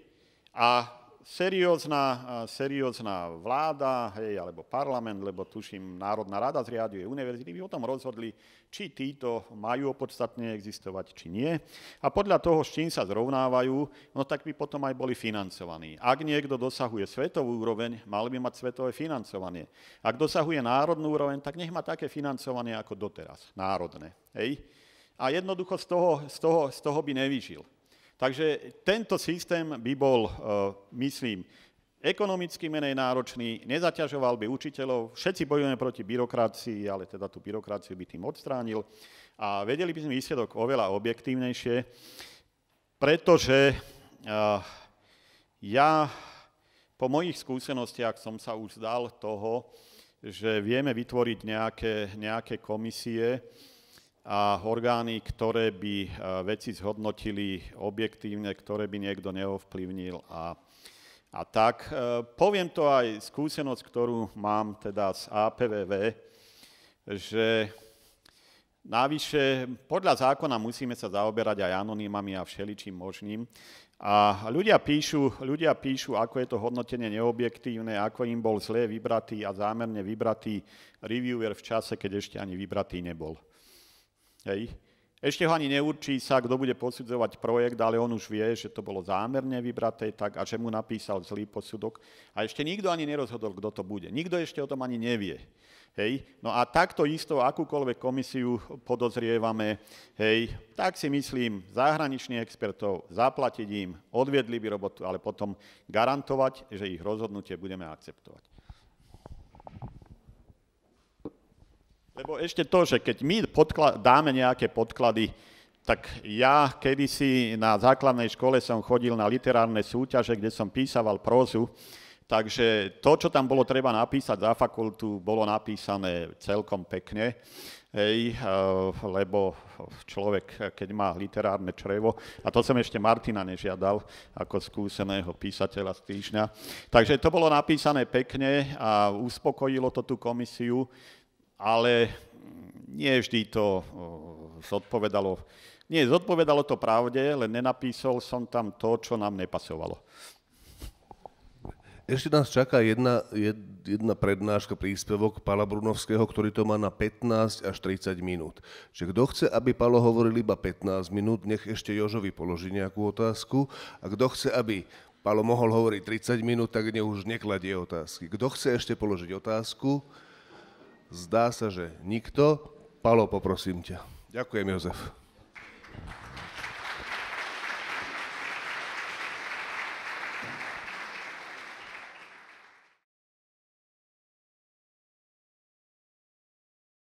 A seriózna, seriózna vláda, hej, alebo parlament, lebo tuším, Národná rada zriaduje univerzity, by o tom rozhodli, či títo majú opodstatne existovať, či nie. A podľa toho, s čím sa zrovnávajú, no tak by potom aj boli financovaní. Ak niekto dosahuje svetovú úroveň, mal by mať svetové financovanie. Ak dosahuje národnú úroveň, tak nech má také financovanie ako doteraz, národné. Hej. A jednoducho z toho, z toho, z toho by nevyžil. Takže tento systém by bol, e, myslím, ekonomicky menej náročný, nezaťažoval by učiteľov, všetci bojujeme proti byrokracii, ale teda tú byrokraciu by tým odstránil a vedeli by sme výsledok oveľa objektívnejšie, pretože e, ja po mojich skúsenostiach som sa už zdal toho, že vieme vytvoriť nejaké, nejaké komisie, a orgány, ktoré by e, veci zhodnotili objektívne, ktoré by niekto neovplyvnil a, a tak. E, poviem to aj skúsenosť, ktorú mám teda z APVV, že navyše podľa zákona musíme sa zaoberať aj anonymami a všeličím možným. A ľudia píšu, ľudia píšu, ako je to hodnotenie neobjektívne, ako im bol zle vybratý a zámerne vybratý reviewer v čase, keď ešte ani vybratý nebol. Hej. Ešte ho ani neurčí sa, kto bude posudzovať projekt, ale on už vie, že to bolo zámerne vybraté tak a že mu napísal zlý posudok. A ešte nikto ani nerozhodol, kto to bude. Nikto ešte o tom ani nevie. Hej. No a takto isto akúkoľvek komisiu podozrievame, hej, tak si myslím, zahraničných expertov zaplatiť im, odviedli by robotu, ale potom garantovať, že ich rozhodnutie budeme akceptovať. Lebo ešte to, že keď my dáme nejaké podklady, tak ja kedysi na základnej škole som chodil na literárne súťaže, kde som písaval prózu, takže to, čo tam bolo treba napísať za fakultu, bolo napísané celkom pekne. Ej, eh, lebo človek, keď má literárne črevo, a to som ešte Martina nežiadal ako skúseného písateľa z týždňa. Takže to bolo napísané pekne a uspokojilo to tú komisiu, ale nie vždy to zodpovedalo. Nie, zodpovedalo to pravde, len nenapísal som tam to, čo nám nepasovalo. Ešte nás čaká jedna, jedna prednáška, príspevok Pala Brunovského, ktorý to má na 15 až 30 minút. Čiže kto chce, aby Palo hovoril iba 15 minút, nech ešte Jožovi položí nejakú otázku. A kto chce, aby Palo mohol hovoriť 30 minút, tak ne už nekladie otázky. Kto chce ešte položiť otázku, Zdá sa, že nikto. Palo, poprosím ťa. Ďakujem, Jozef.